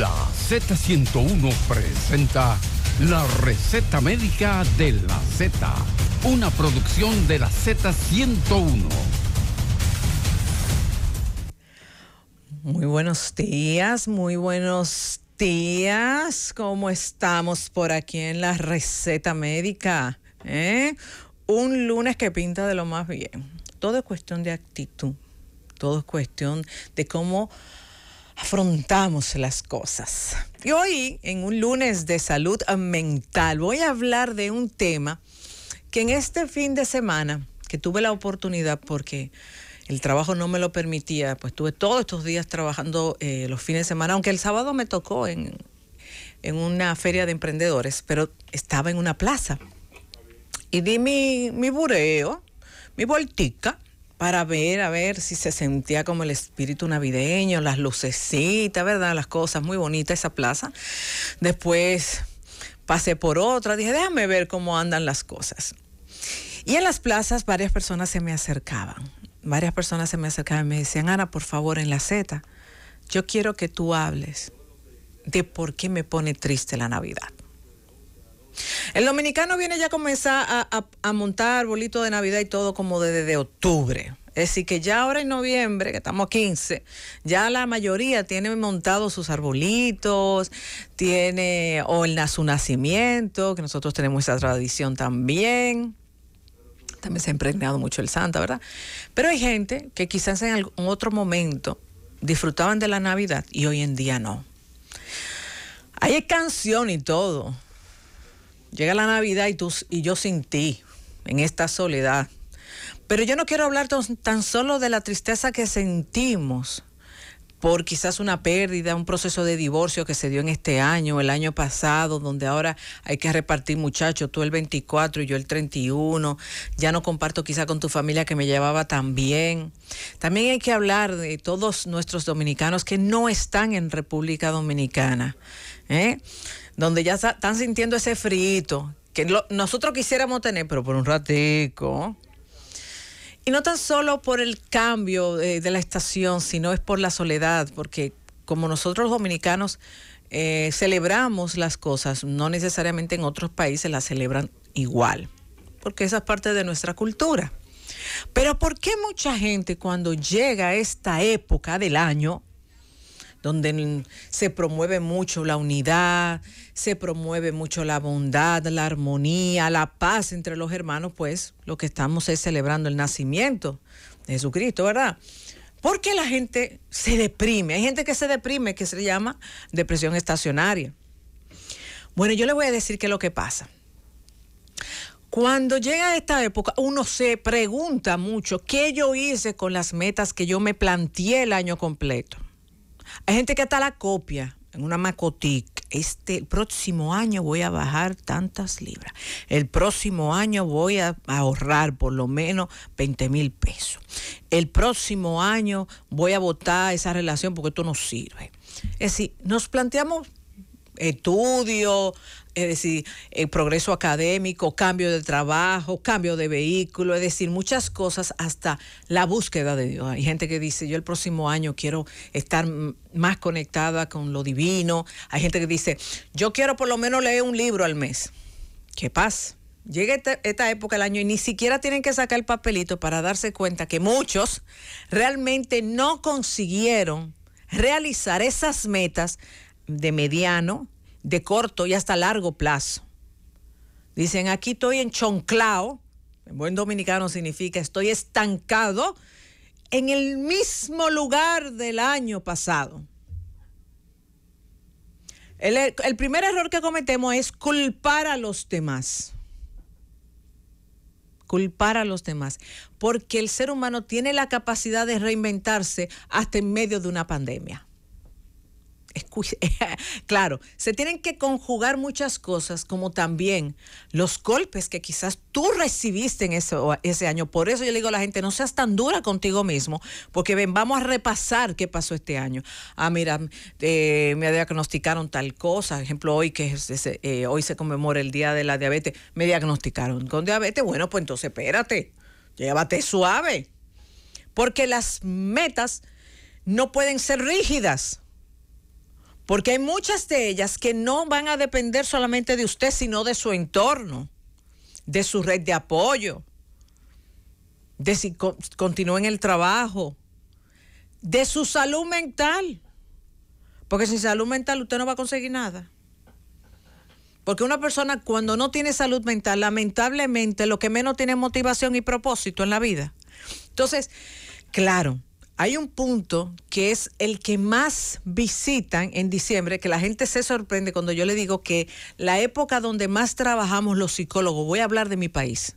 La Z101 presenta La Receta Médica de la Z, una producción de la Z101. Muy buenos días, muy buenos días. ¿Cómo estamos por aquí en la Receta Médica? Eh? Un lunes que pinta de lo más bien. Todo es cuestión de actitud, todo es cuestión de cómo afrontamos las cosas. Y hoy, en un lunes de salud mental, voy a hablar de un tema que en este fin de semana, que tuve la oportunidad porque el trabajo no me lo permitía, pues tuve todos estos días trabajando eh, los fines de semana, aunque el sábado me tocó en, una feria de emprendedores, pero estaba en una plaza. Y di mi, mi bureo, mi voltica, para ver, a ver si se sentía como el espíritu navideño, las lucecitas, ¿verdad? Las cosas, muy bonitas, esa plaza. Después pasé por otra, dije, déjame ver cómo andan las cosas. Y en las plazas varias personas se me acercaban, varias personas se me acercaban y me decían, Ana, por favor, en la Z, yo quiero que tú hables de por qué me pone triste la Navidad. El dominicano viene ya a comenzar a, montar arbolitos de Navidad y todo como desde de octubre. Es decir, que ya ahora en noviembre, que estamos a 15, ya la mayoría tiene montados sus arbolitos, tiene, o el, su nacimiento, que nosotros tenemos esa tradición también. También se ha impregnado mucho el Santa, ¿verdad? Pero hay gente que quizás en algún otro momento disfrutaban de la Navidad y hoy en día no. Hay canción y todo, Llega la Navidad y, tú, y yo sin ti, en esta soledad. Pero yo no quiero hablar tan, solo de la tristeza que sentimos por quizás una pérdida, un proceso de divorcio que se dio en este año, el año pasado, donde ahora hay que repartir muchachos, tú el 24 y yo el 31, ya no comparto quizá con tu familia que me llevaba tan bien. También hay que hablar de todos nuestros dominicanos que no están en República Dominicana. ¿eh? donde ya están sintiendo ese frito que nosotros quisiéramos tener, pero por un ratico. Y no tan solo por el cambio eh, de, la estación, sino es por la soledad, porque como nosotros los dominicanos eh, celebramos las cosas, no necesariamente en otros países las celebran igual, porque esa es parte de nuestra cultura. Pero ¿por qué mucha gente cuando llega esta época del año, donde se promueve mucho la unidad, se promueve mucho la bondad, la armonía, la paz entre los hermanos, pues lo que estamos es celebrando el nacimiento de Jesucristo, ¿verdad? Porque la gente se deprime? Hay gente que se deprime, que se llama depresión estacionaria. Bueno, yo le voy a decir qué es lo que pasa. Cuando llega esta época, uno se pregunta mucho qué yo hice con las metas que yo me planteé el año completo. Hay gente que hasta la copia en una macotic. Este próximo año voy a bajar tantas libras. El próximo año voy a ahorrar por lo menos 20 mil pesos. El próximo año voy a votar esa relación porque esto no sirve. Es decir, nos planteamos estudios, es decir, el eh, progreso académico, cambio de trabajo, cambio de vehículo, es decir, muchas cosas hasta la búsqueda de Dios. Hay gente que dice, yo el próximo año quiero estar más conectada con lo divino. Hay gente que dice, yo quiero por lo menos leer un libro al mes. ¿Qué pasa? Llega esta, esta época del año y ni siquiera tienen que sacar el papelito para darse cuenta que muchos realmente no consiguieron realizar esas metas de mediano, de corto y hasta largo plazo. Dicen, aquí estoy en chonclao, en buen dominicano significa estoy estancado en el mismo lugar del año pasado. el, primer error que cometemos es culpar a los demás. Culpar a los demás. Porque el ser humano tiene la capacidad de reinventarse hasta en medio de una pandemia. claro, se tienen que conjugar muchas cosas, como también los golpes que quizás tú recibiste en ese, ese año. Por eso yo le digo a la gente, no seas tan dura contigo mismo, porque ven, vamos a repasar qué pasó este año. Ah, mira, eh, me diagnosticaron tal cosa, ejemplo, hoy que eh, hoy se conmemora el Día de la Diabetes, me diagnosticaron con diabetes, bueno, pues entonces espérate, llévate suave, porque las metas no pueden ser rígidas. Porque hay muchas de ellas que no van a depender solamente de usted, sino de su entorno, de su red de apoyo, de si en el trabajo, de su salud mental. Porque sin salud mental usted no va a conseguir nada. Porque una persona cuando no tiene salud mental, lamentablemente lo que menos tiene es motivación y propósito en la vida. Entonces, claro, hay un punto que es el que más visitan en diciembre, que la gente se sorprende cuando yo le digo que la época donde más trabajamos los psicólogos, voy a hablar de mi país,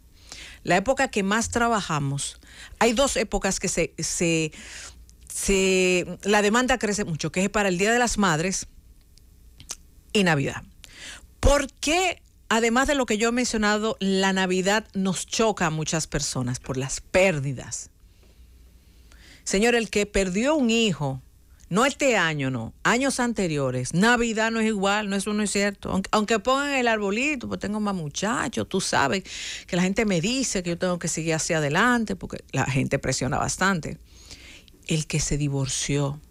la época que más trabajamos, hay dos épocas que se, la demanda crece mucho, que es para el Día de las Madres y Navidad. ¿Por qué Además de lo que yo he mencionado, la Navidad nos choca a muchas personas por las pérdidas. Señor, el que perdió un hijo, no este año, no, años anteriores, Navidad no es igual, no, es uno es cierto. Aunque, pongan el arbolito, pues tengo más muchachos, tú sabes que la gente me dice que yo tengo que seguir hacia adelante, porque la gente presiona bastante. El que se divorció,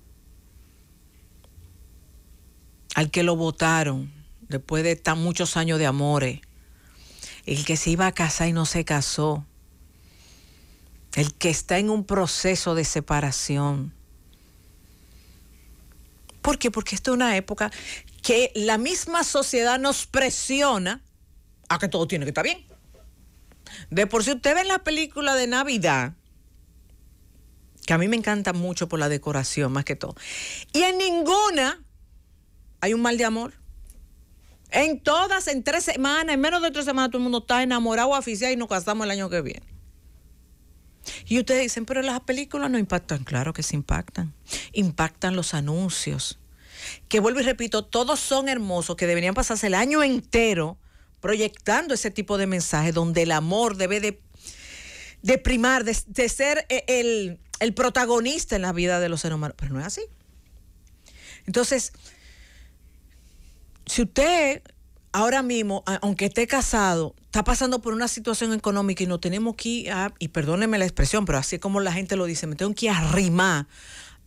al que lo votaron después de tan muchos años de amores, el que se iba a casar y no se casó, el que está en un proceso de separación. ¿Por qué? Porque esta es una época que la misma sociedad nos presiona a que todo tiene que estar bien. De por si usted ve la película de Navidad, que a mí me encanta mucho por la decoración más que todo, y en ninguna hay un mal de amor. En todas, en tres semanas, en menos de tres semanas, todo el mundo está enamorado, oficial y nos casamos el año que viene. Y ustedes dicen, pero las películas no impactan. Claro que se impactan. Impactan los anuncios. Que vuelvo y repito, todos son hermosos, que deberían pasarse el año entero proyectando ese tipo de mensajes donde el amor debe de, primar, de, ser eh, el, el protagonista en la vida de los seres humanos. Pero no es así. Entonces, si usted ahora mismo, aunque esté casado, está pasando por una situación económica y nos tenemos que ir a, y perdóneme la expresión, pero así como la gente lo dice, me tengo que a arrimar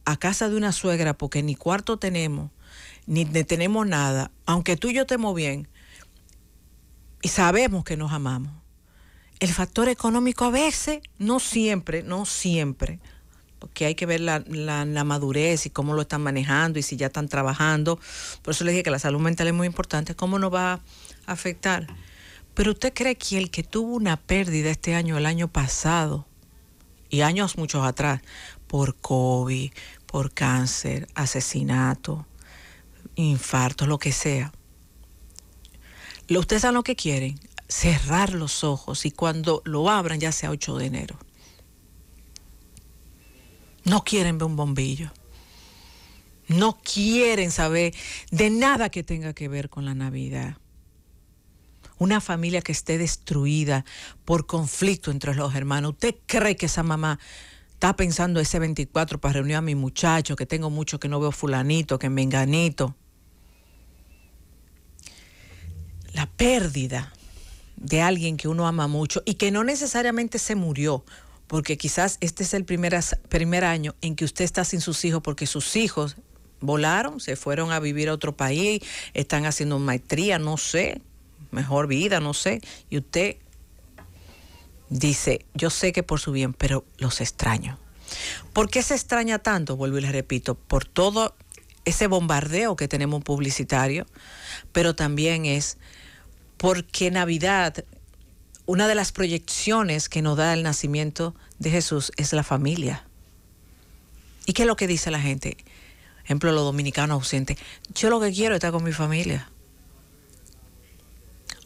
a casa de una suegra porque ni cuarto tenemos, ni, tenemos nada, aunque tú y yo estemos bien y sabemos que nos amamos. El factor económico a veces, no siempre, no siempre, porque hay que ver la, la, madurez y cómo lo están manejando y si ya están trabajando. Por eso les dije que la salud mental es muy importante, cómo nos va a afectar pero usted cree que el que tuvo una pérdida este año, el año pasado, y años muchos atrás, por COVID, por cáncer, asesinato, infarto, lo que sea, ustedes saben lo que quieren, cerrar los ojos y cuando lo abran ya sea 8 de enero. No quieren ver un bombillo. No quieren saber de nada que tenga que ver con la Navidad una familia que esté destruida por conflicto entre los hermanos, ¿usted cree que esa mamá está pensando ese 24 para reunir a mi muchacho, que tengo mucho que no veo fulanito, que enganito? La pérdida de alguien que uno ama mucho y que no necesariamente se murió, porque quizás este es el primer, primer año en que usted está sin sus hijos porque sus hijos volaron, se fueron a vivir a otro país, están haciendo maestría, no sé, mejor vida, no sé, y usted dice, yo sé que por su bien, pero los extraño. ¿Por qué se extraña tanto? Vuelvo y le repito, por todo ese bombardeo que tenemos publicitario, pero también es porque Navidad, una de las proyecciones que nos da el nacimiento de Jesús es la familia. ¿Y qué es lo que dice la gente? Ejemplo, los dominicanos ausentes. Yo lo que quiero es estar con mi familia.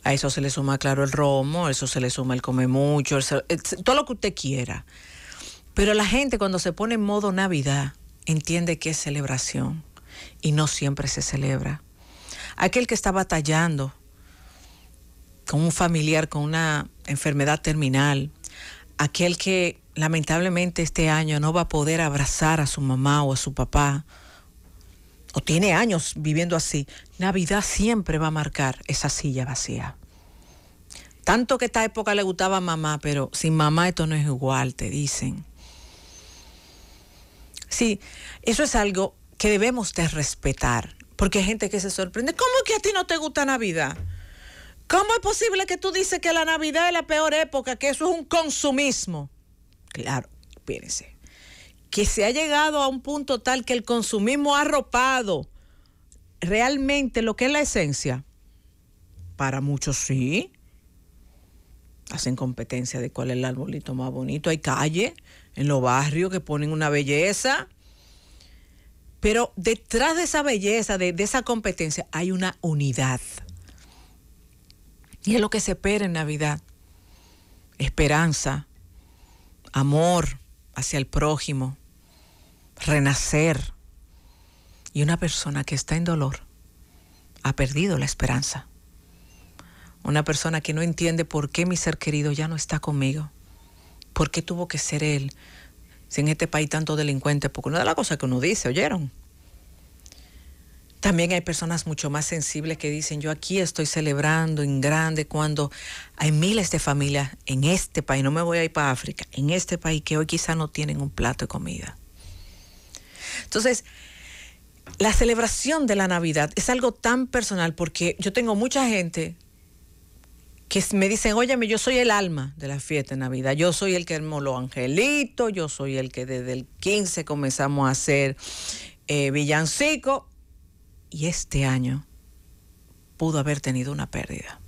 A eso se le suma, claro, el romo, eso se le suma el come mucho, todo lo que usted quiera. Pero la gente cuando se pone en modo Navidad entiende que es celebración y no siempre se celebra. Aquel que está batallando con un familiar, con una enfermedad terminal, aquel que lamentablemente este año no va a poder abrazar a su mamá o a su papá, o tiene años viviendo así, Navidad siempre va a marcar esa silla vacía. Tanto que esta época le gustaba a mamá, pero sin mamá esto no es igual, te dicen. Sí, eso es algo que debemos de respetar, porque hay gente que se sorprende. ¿Cómo que a ti no te gusta Navidad? ¿Cómo es posible que tú dices que la Navidad es la peor época, que eso es un consumismo? Claro, piense que se ha llegado a un punto tal que el consumismo ha arropado realmente lo que es la esencia. Para muchos sí. Hacen competencia de cuál es el arbolito más bonito. Hay calle en los barrios que ponen una belleza. Pero detrás de esa belleza, de, esa competencia, hay una unidad. Y es lo que se espera en Navidad. Esperanza, amor hacia el prójimo, renacer. Y una persona que está en dolor ha perdido la esperanza. Una persona que no entiende por qué mi ser querido ya no está conmigo. ¿Por qué tuvo que ser él? Si en este país tanto delincuente porque no de la cosa que uno dice, ¿oyeron? También hay personas mucho más sensibles que dicen, yo aquí estoy celebrando en grande cuando hay miles de familias en este país, no me voy a ir para África, en este país que hoy quizá no tienen un plato de comida. Entonces, la celebración de la Navidad es algo tan personal porque yo tengo mucha gente que me dicen, óyeme, yo soy el alma de la fiesta de Navidad, yo soy el que armó los angelitos, yo soy el que desde el 15 comenzamos a hacer eh, villancico, y este año pudo haber tenido una pérdida.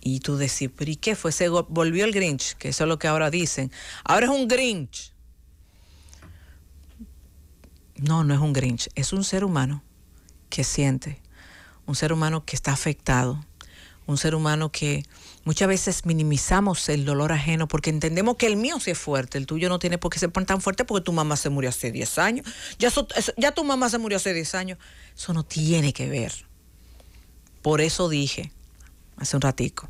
Y tú decís, y qué fue? Se volvió el Grinch, que eso es lo que ahora dicen. Ahora es un Grinch. No, no es un Grinch, es un ser humano que siente, un ser humano que está afectado, un ser humano que muchas veces minimizamos el dolor ajeno porque entendemos que el mío sí es fuerte, el tuyo no tiene por qué ser tan fuerte porque tu mamá se murió hace 10 años, ya, tu mamá se murió hace 10 años, eso no tiene que ver. Por eso dije hace un ratico,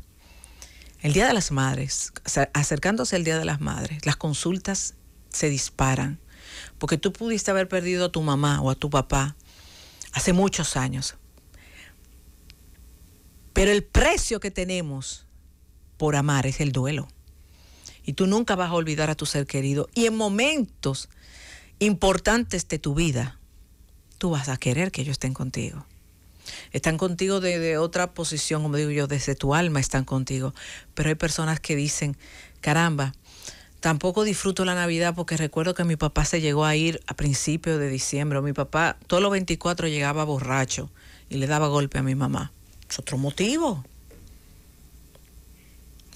el Día de las Madres, acercándose al Día de las Madres, las consultas se disparan porque tú pudiste haber perdido a tu mamá o a tu papá hace muchos años. Pero el precio que tenemos por amar es el duelo. Y tú nunca vas a olvidar a tu ser querido. Y en momentos importantes de tu vida, tú vas a querer que ellos estén contigo. Están contigo desde otra posición, como digo yo, desde tu alma están contigo. Pero hay personas que dicen, caramba, Tampoco disfruto la Navidad porque recuerdo que mi papá se llegó a ir a principios de diciembre. Mi papá todos los 24 llegaba borracho y le daba golpe a mi mamá. Es otro motivo.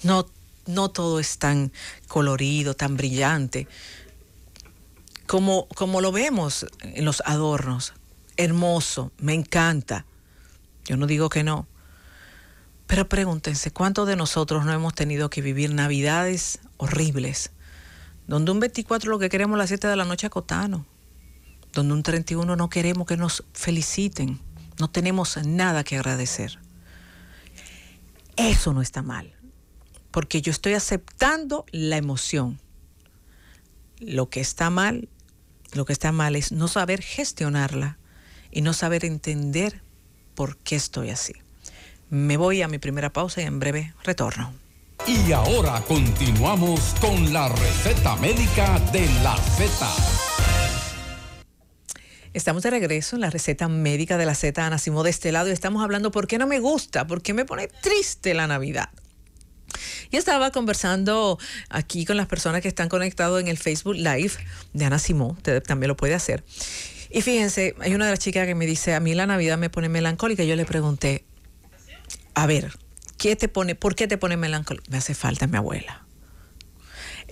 No, no todo es tan colorido, tan brillante, como, como lo vemos en los adornos. Hermoso, me encanta. Yo no digo que no. Pero pregúntense, ¿cuántos de nosotros no hemos tenido que vivir navidades horribles? Donde un 24 lo que queremos a las 7 de la noche Cotano, Donde un 31 no queremos que nos feliciten. No tenemos nada que agradecer. Eso no está mal. Porque yo estoy aceptando la emoción. Lo que está mal, lo que está mal es no saber gestionarla y no saber entender por qué estoy así. Me voy a mi primera pausa y en breve retorno. Y ahora continuamos con la receta médica de la Z. Estamos de regreso en la receta médica de la Z, Ana Simón de este lado, y estamos hablando por qué no me gusta, por qué me pone triste la Navidad. Yo estaba conversando aquí con las personas que están conectados en el Facebook Live de Ana Simón, usted también lo puede hacer. Y fíjense, hay una de las chicas que me dice, a mí la Navidad me pone melancólica, yo le pregunté, a ver, te pone, ¿Por qué te pone melancólico? Me hace falta mi abuela.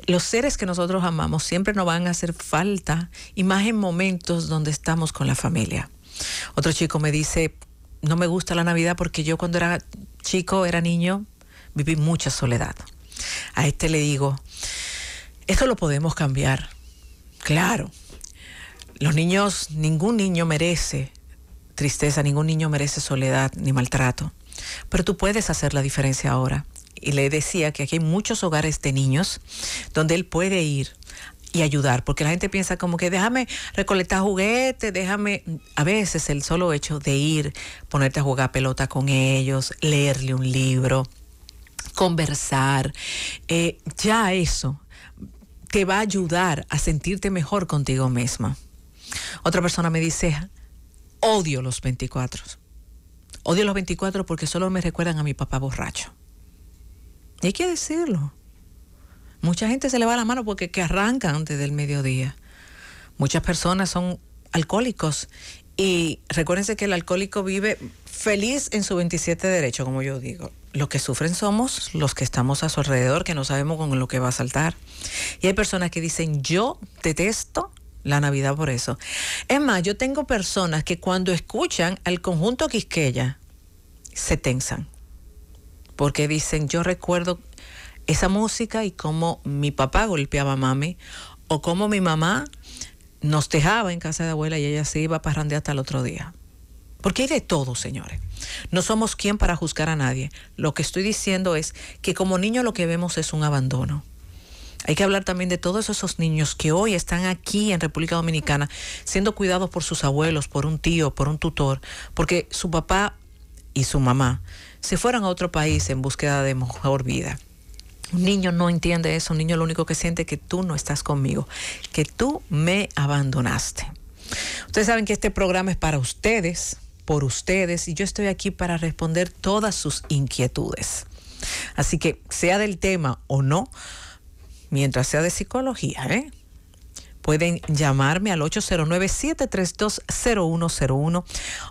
Los seres que nosotros amamos siempre nos van a hacer falta y más en momentos donde estamos con la familia. Otro chico me dice, no me gusta la Navidad porque yo cuando era chico, era niño, viví mucha soledad. A este le digo, esto lo podemos cambiar. Claro, los niños, ningún niño merece tristeza, ningún niño merece soledad ni maltrato pero tú puedes hacer la diferencia ahora. Y le decía que aquí hay muchos hogares de niños donde él puede ir y ayudar, porque la gente piensa como que déjame recolectar juguetes, déjame, a veces el solo hecho de ir, ponerte a jugar pelota con ellos, leerle un libro, conversar, eh, ya eso te va a ayudar a sentirte mejor contigo misma. Otra persona me dice, odio los 24. Odio los 24 porque solo me recuerdan a mi papá borracho. Y hay que decirlo. Mucha gente se le va la mano porque que arranca antes del mediodía. Muchas personas son alcohólicos y recuérdense que el alcohólico vive feliz en su 27 derecho, como yo digo. Los que sufren somos los que estamos a su alrededor, que no sabemos con lo que va a saltar. Y hay personas que dicen, yo detesto la Navidad por eso. Es más, yo tengo personas que cuando escuchan al conjunto Quisqueya, se tensan, porque dicen, yo recuerdo esa música y cómo mi papá golpeaba a mami, o cómo mi mamá nos dejaba en casa de abuela y ella se iba a parrandear hasta el otro día. Porque hay de todo, señores. No somos quien para juzgar a nadie. Lo que estoy diciendo es que como niño lo que vemos es un abandono. Hay que hablar también de todos esos niños que hoy están aquí en República Dominicana siendo cuidados por sus abuelos, por un tío, por un tutor, porque su papá y su mamá se fueron a otro país en búsqueda de mejor vida. Un niño no entiende eso, un niño lo único que siente es que tú no estás conmigo, que tú me abandonaste. Ustedes saben que este programa es para ustedes, por ustedes, y yo estoy aquí para responder todas sus inquietudes. Así que, sea del tema o no, mientras sea de psicología, ¿eh? Pueden llamarme al 809-732-0101,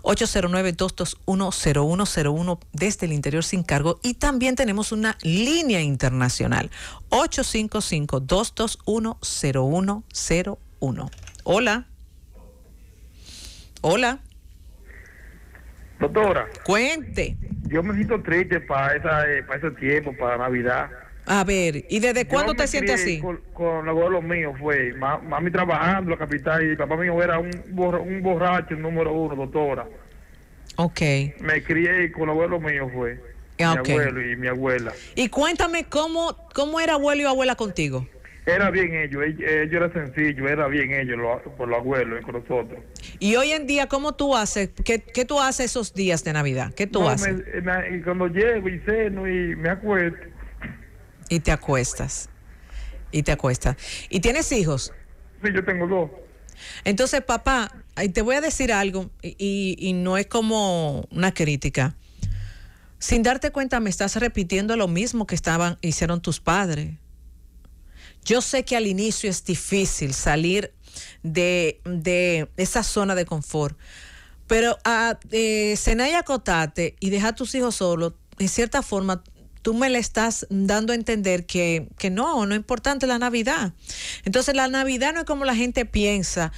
809-221-0101 desde el interior sin cargo. Y también tenemos una línea internacional, 855-221-0101. Hola. Hola. Doctora. Cuente. Yo me siento triste para, eh, para ese tiempo, para Navidad. A ver, ¿y desde cuándo te sientes así? Con, con abuelo mío, fue, mami trabajando la capital y papá mío era un, un borracho número uno, doctora. Ok. Me crié con los abuelos míos fue. Mi ah, abuelo y mi abuela. Y cuéntame cómo, cómo era abuelo y abuela contigo. Era bien ellos, ellos eran sencillos, era bien ellos, por los abuelos y con nosotros. Y hoy en día, ¿cómo tú haces? ¿Qué, tú haces esos días de Navidad? ¿Qué tú haces? cuando llego y ceno y me acuerdo y te acuestas. Y te acuestas. ¿Y tienes hijos? Sí, yo tengo dos. Entonces, papá, te voy a decir algo y, no es como una crítica. Sin darte cuenta, me estás repitiendo lo mismo que estaban, hicieron tus padres. Yo sé que al inicio es difícil salir de, esa zona de confort, pero a ah, eh, acotarte y dejar a tus hijos solos, en cierta forma, tú me le estás dando a entender que, no, no es importante la Navidad. Entonces la Navidad no es como la gente piensa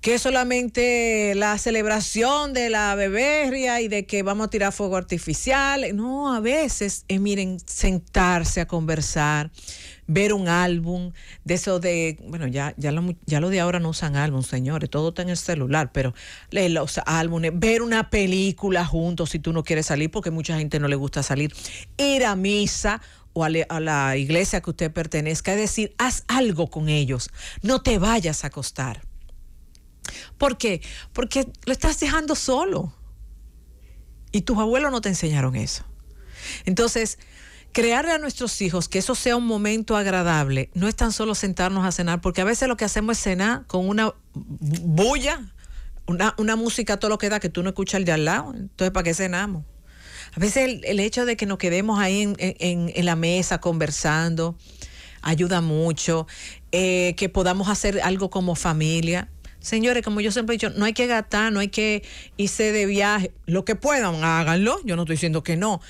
que es solamente la celebración de la beberria y de que vamos a tirar fuego artificial. No, a veces es, miren, sentarse a conversar, ver un álbum, de eso de, bueno, ya, ya, lo, ya lo de ahora no usan álbum, señores, todo está en el celular, pero los álbumes, ver una película juntos si tú no quieres salir, porque mucha gente no le gusta salir, ir a misa, o a, a, la iglesia que usted pertenezca, es decir, haz algo con ellos, no te vayas a acostar. ¿Por qué? Porque lo estás dejando solo. Y tus abuelos no te enseñaron eso. Entonces, crearle a nuestros hijos que eso sea un momento agradable, no es tan solo sentarnos a cenar, porque a veces lo que hacemos es cenar con una bulla, una, una música todo lo que da que tú no escuchas el de al lado, entonces ¿para qué cenamos? A veces el, el hecho de que nos quedemos ahí en, en, en la mesa conversando ayuda mucho, eh, que podamos hacer algo como familia. Señores, como yo siempre he dicho, no hay que gastar, no hay que irse de viaje. Lo que puedan, háganlo. Yo no estoy diciendo que no,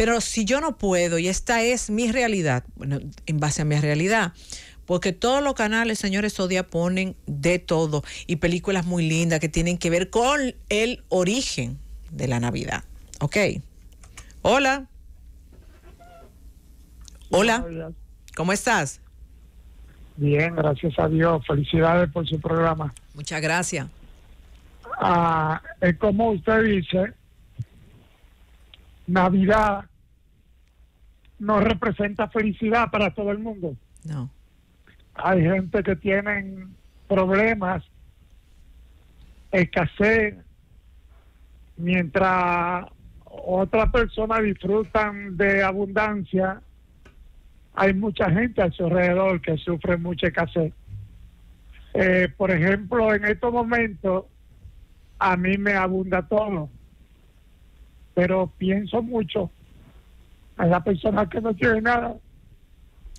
pero si yo no puedo, y esta es mi realidad, bueno, en base a mi realidad, porque todos los canales, señores odia ponen de todo y películas muy lindas que tienen que ver con el origen de la Navidad. ¿Ok? Hola. Hola. ¿Cómo estás? Bien, gracias a Dios. Felicidades por su programa. Muchas gracias. Ah, como usted dice, Navidad no representa felicidad para todo el mundo. No. Hay gente que tiene problemas, escasez, mientras otras personas disfrutan de abundancia, hay mucha gente a su alrededor que sufre mucha escasez. Eh, por ejemplo, en estos momentos a mí me abunda todo, pero pienso mucho a la persona que no tiene nada.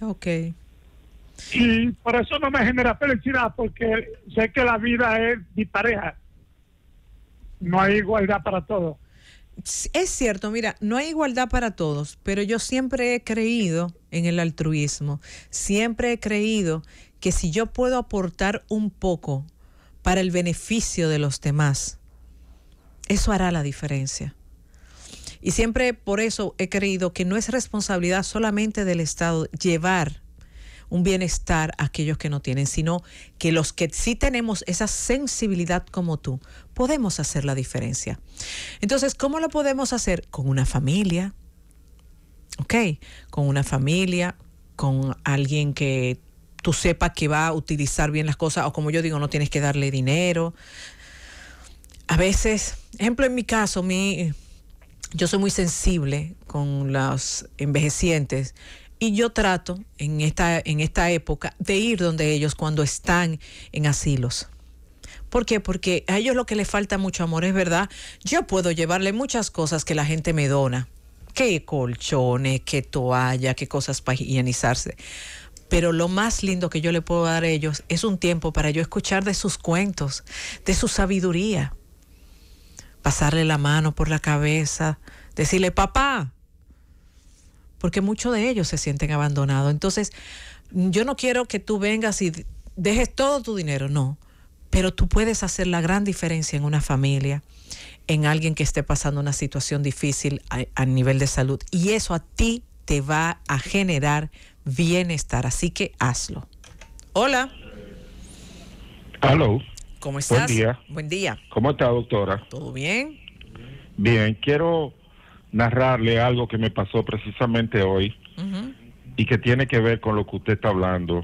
Ok. Y por eso no me genera felicidad, porque sé que la vida es mi pareja. No hay igualdad para todos. Es cierto, mira, no hay igualdad para todos, pero yo siempre he creído en el altruismo. Siempre he creído que si yo puedo aportar un poco para el beneficio de los demás, eso hará la diferencia. Y siempre por eso he creído que no es responsabilidad solamente del Estado llevar un bienestar a aquellos que no tienen, sino que los que sí tenemos esa sensibilidad como tú, podemos hacer la diferencia. Entonces, ¿cómo lo podemos hacer? Con una familia, ¿ok? Con una familia, con alguien que tú sepas que va a utilizar bien las cosas, o como yo digo, no tienes que darle dinero. A veces, ejemplo en mi caso, mi, yo soy muy sensible con los envejecientes y yo trato en esta, en esta época de ir donde ellos cuando están en asilos. ¿Por qué? Porque a ellos lo que les falta mucho amor es verdad. Yo puedo llevarle muchas cosas que la gente me dona. Que colchones, que toalla, qué cosas para higienizarse. Pero lo más lindo que yo le puedo dar a ellos es un tiempo para yo escuchar de sus cuentos, de su sabiduría pasarle la mano por la cabeza, decirle papá, porque muchos de ellos se sienten abandonados. Entonces, yo no quiero que tú vengas y dejes todo tu dinero, no, pero tú puedes hacer la gran diferencia en una familia, en alguien que esté pasando una situación difícil a, nivel de salud, y eso a ti te va a generar bienestar, así que hazlo. Hola. Hello. ¿Cómo estás? Buen día. Buen día. ¿Cómo está, doctora? ¿Todo bien? Bien, quiero narrarle algo que me pasó precisamente hoy y que tiene que ver con lo que usted está hablando.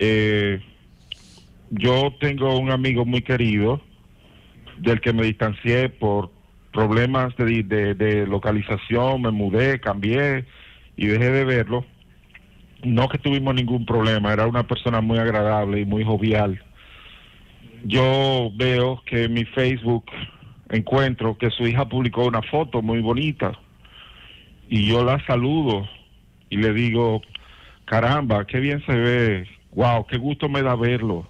Eh, yo tengo un amigo muy querido del que me distancié por problemas de, localización, me mudé, cambié y dejé de verlo. No que tuvimos ningún problema, era una persona muy agradable y muy jovial yo veo que en mi Facebook encuentro que su hija publicó una foto muy bonita y yo la saludo y le digo, caramba, qué bien se ve, wow, qué gusto me da verlo,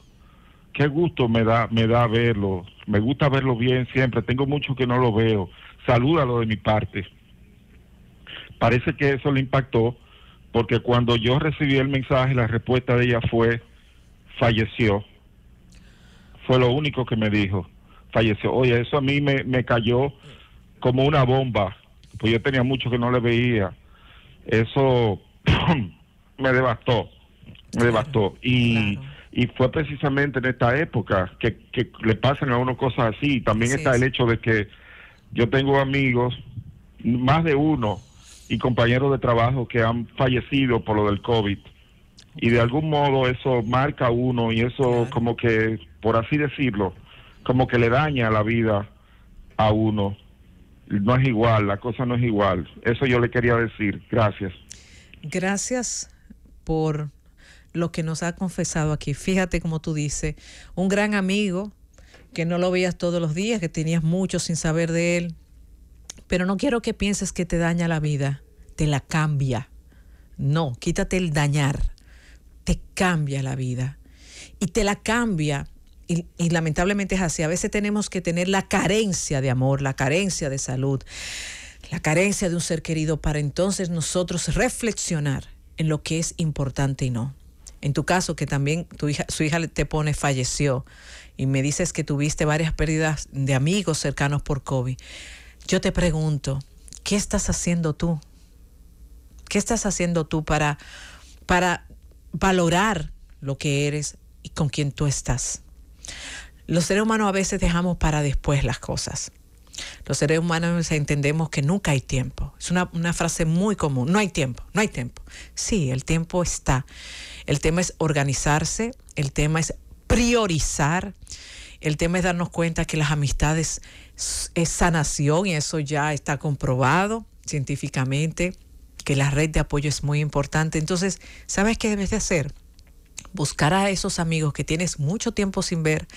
qué gusto me da, me da verlo, me gusta verlo bien siempre, tengo mucho que no lo veo, salúdalo de mi parte. Parece que eso le impactó porque cuando yo recibí el mensaje, la respuesta de ella fue, falleció. Fue lo único que me dijo. Falleció. Oye, eso a mí me, cayó como una bomba, pues yo tenía mucho que no le veía. Eso me devastó, me devastó. Y, y fue precisamente en esta época que, le pasan a uno cosas así. También está el hecho de que yo tengo amigos, más de uno, y compañeros de trabajo que han fallecido por lo del COVID y de algún modo eso marca a uno y eso como que, por así decirlo, como que le daña la vida a uno. No es igual, la cosa no es igual. Eso yo le quería decir. Gracias. Gracias por lo que nos ha confesado aquí. Fíjate como tú dices, un gran amigo que no lo veías todos los días, que tenías mucho sin saber de él, pero no quiero que pienses que te daña la vida, te la cambia. No, quítate el dañar te cambia la vida y te la cambia. Y, lamentablemente es así. A veces tenemos que tener la carencia de amor, la carencia de salud, la carencia de un ser querido para entonces nosotros reflexionar en lo que es importante y no. En tu caso, que también tu hija, su hija te pone falleció y me dices que tuviste varias pérdidas de amigos cercanos por COVID. Yo te pregunto, ¿qué estás haciendo tú? ¿Qué estás haciendo tú para, para valorar lo que eres y con quien tú estás. Los seres humanos a veces dejamos para después las cosas. Los seres humanos entendemos que nunca hay tiempo. Es una, frase muy común. No hay tiempo, no hay tiempo. Sí, el tiempo está. El tema es organizarse, el tema es priorizar, el tema es darnos cuenta que las amistades es sanación y eso ya está comprobado científicamente que la red de apoyo es muy importante. Entonces, ¿sabes qué debes de hacer? Buscar a esos amigos que tienes mucho tiempo sin ver,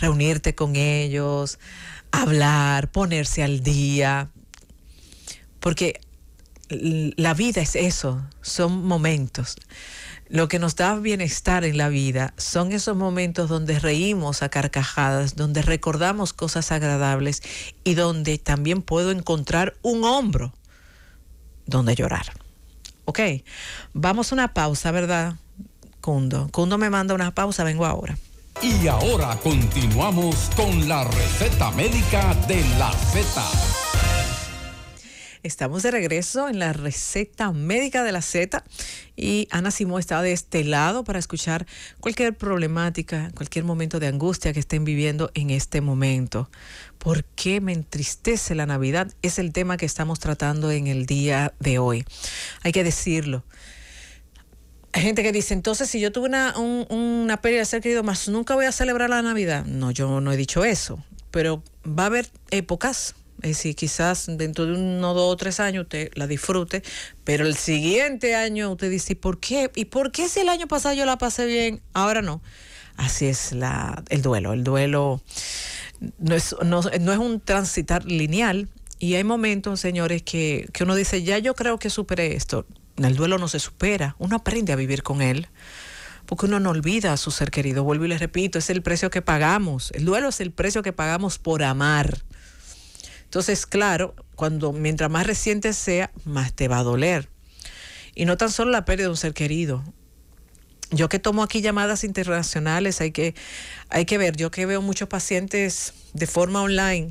reunirte con ellos, hablar, ponerse al día, porque la vida es eso, son momentos. Lo que nos da bienestar en la vida son esos momentos donde reímos a carcajadas, donde recordamos cosas agradables y donde también puedo encontrar un hombro donde llorar. Ok, vamos a una pausa, ¿verdad? Cundo. Cundo me manda una pausa, vengo ahora. Y ahora continuamos con la receta médica de la Z. Estamos de regreso en la receta médica de la Z y Ana Simón está de este lado para escuchar cualquier problemática, cualquier momento de angustia que estén viviendo en este momento. ¿Por qué me entristece la Navidad? Es el tema que estamos tratando en el día de hoy. Hay que decirlo. Hay gente que dice, entonces si yo tuve una, una pérdida de ser querido más, nunca voy a celebrar la Navidad. No, yo no he dicho eso, pero va a haber épocas es eh, decir, quizás dentro de uno, dos o tres años usted la disfrute, pero el siguiente año usted dice, ¿por qué? ¿Y por qué si el año pasado yo la pasé bien, ahora no? Así es la, el duelo. El duelo no es, un transitar lineal y hay momentos, señores, que, que uno dice, ya yo creo que superé esto. El duelo no se supera, uno aprende a vivir con él porque uno no olvida a su ser querido. Vuelvo y les repito, es el precio que pagamos. El duelo es el precio que pagamos por amar. Entonces, claro, cuando mientras más reciente sea, más te va a doler. Y no tan solo la pérdida de un ser querido. Yo que tomo aquí llamadas internacionales, hay que, hay que ver, yo que veo muchos pacientes de forma online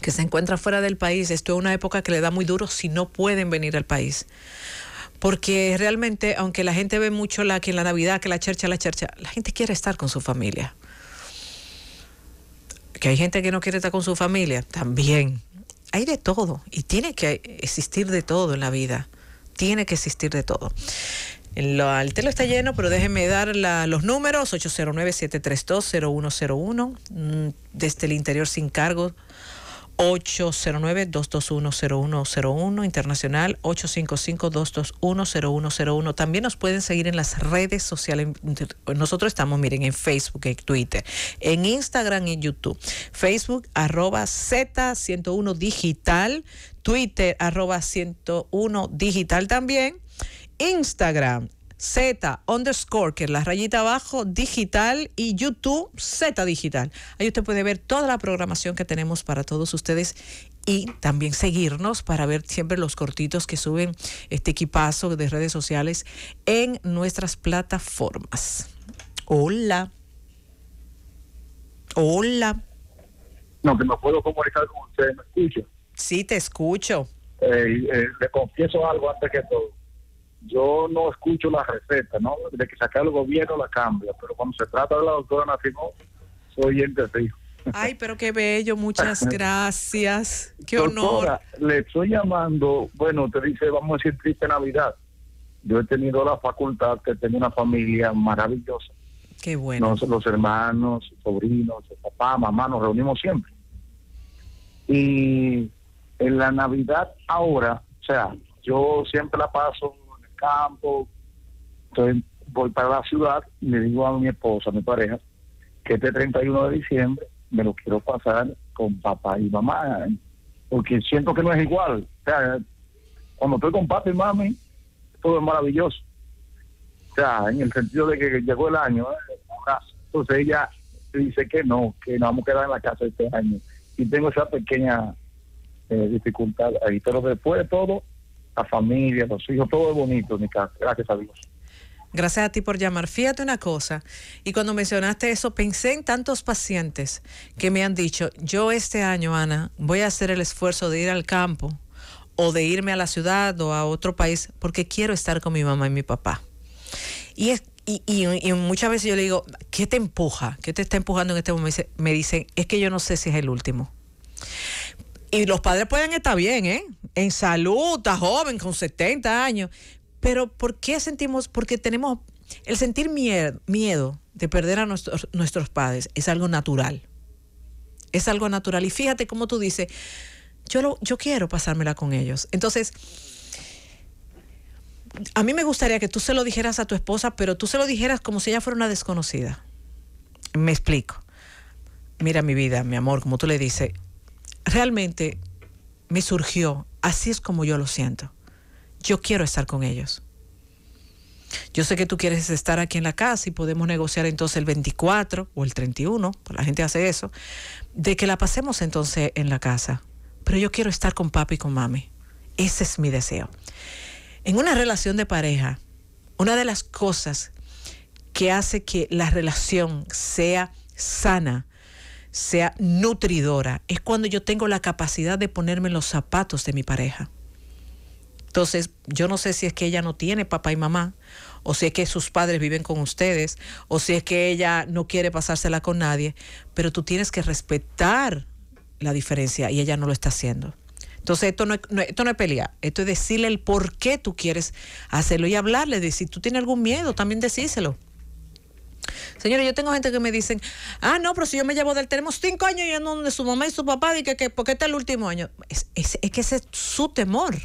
que se encuentran fuera del país, esto es una época que le da muy duro si no pueden venir al país. Porque realmente, aunque la gente ve mucho la, que en la Navidad, que la chercha, la chercha, la gente quiere estar con su familia que hay gente que no quiere estar con su familia, también. Hay de todo y tiene que existir de todo en la vida. Tiene que existir de todo. el telo está lleno, pero déjenme dar los números: 809-732-0101, mm, desde el interior sin cargo, 809-221-0101, internacional 855-221-0101. También nos pueden seguir en las redes sociales. Nosotros estamos, miren, en Facebook, en Twitter, en Instagram y en YouTube. Facebook, arroba Z101 Digital, Twitter, arroba 101 Digital también, Instagram, Z underscore, que es la rayita abajo, digital y YouTube Z digital. Ahí usted puede ver toda la programación que tenemos para todos ustedes y también seguirnos para ver siempre los cortitos que suben este equipazo de redes sociales en nuestras plataformas. Hola. Hola. No, que me puedo comunicar con ustedes, ¿me escucho, Sí, te escucho. Eh, eh, le confieso algo antes que todo yo no escucho la receta, ¿no? De que saca el gobierno la cambia, pero cuando se trata de la doctora Nacimó, soy oyente fijo. Ay, pero qué bello, muchas gracias. Qué honor. Le estoy llamando, bueno, te dice, vamos a decir triste Navidad. Yo he tenido la facultad que tener una familia maravillosa. Qué bueno. los hermanos, sobrinos, papá, mamá, nos reunimos siempre. Y en la Navidad ahora, o sea, yo siempre la paso campo. Entonces voy para la ciudad y le digo a mi esposa, a mi pareja, que este 31 de diciembre me lo quiero pasar con papá y mamá, porque siento que no es igual. O sea, cuando estoy con papá y mami, todo es maravilloso. O sea, en el sentido de que llegó el año, ¿eh? entonces ella dice que no, que nos vamos a quedar en la casa este año. Y tengo esa pequeña eh, dificultad ahí, pero después de todo, la familia, los hijos, todo es bonito en gracias a Dios. Gracias a ti por llamar. Fíjate una cosa, y cuando mencionaste eso, pensé en tantos pacientes que me han dicho, yo este año, Ana, voy a hacer el esfuerzo de ir al campo o de irme a la ciudad o a otro país porque quiero estar con mi mamá y mi papá. Y, es, y, y, y muchas veces yo le digo, ¿qué te empuja? ¿Qué te está empujando en este momento? Me dicen, es que yo no sé si es el último. Y los padres pueden estar bien, ¿eh? en salud, está joven, con 70 años. Pero ¿por qué sentimos, porque tenemos, el sentir miedo, de perder a nuestros, padres es algo natural. Es algo natural. Y fíjate cómo tú dices, yo, yo quiero pasármela con ellos. Entonces, a mí me gustaría que tú se lo dijeras a tu esposa, pero tú se lo dijeras como si ella fuera una desconocida. Me explico. Mira mi vida, mi amor, como tú le dices, realmente me surgió Así es como yo lo siento. Yo quiero estar con ellos. Yo sé que tú quieres estar aquí en la casa y podemos negociar entonces el 24 o el 31, pues la gente hace eso, de que la pasemos entonces en la casa. Pero yo quiero estar con papi y con mami. Ese es mi deseo. En una relación de pareja, una de las cosas que hace que la relación sea sana sea nutridora, es cuando yo tengo la capacidad de ponerme los zapatos de mi pareja. Entonces, yo no sé si es que ella no tiene papá y mamá, o si es que sus padres viven con ustedes, o si es que ella no quiere pasársela con nadie, pero tú tienes que respetar la diferencia y ella no lo está haciendo. Entonces, esto no, es, esto no es esto es decirle el por qué tú quieres hacerlo y hablarle, de si tú tienes algún miedo, también decíselo. Señores, yo tengo gente que me dicen, ah, no, pero si yo me llevo del tenemos cinco años y no donde su mamá y su papá, y que, porque está el último año. Es, que ese es su temor.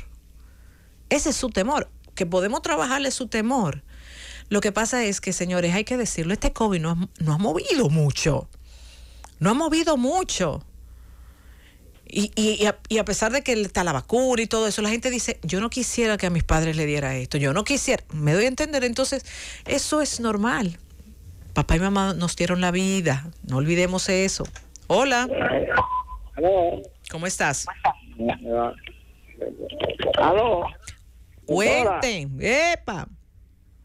Ese es su temor. Que podemos trabajarle su temor. Lo que pasa es que, señores, hay que decirlo, este COVID no ha, no ha movido mucho. No ha movido mucho. Y, a, y, a, pesar de que está la vacuna y todo eso, la gente dice, yo no quisiera que a mis padres le diera esto, yo no quisiera, me doy a entender, entonces eso es normal papá y mamá nos dieron la vida, no olvidemos eso. Hola. ¿Cómo estás? Aló. Cuenten, epa.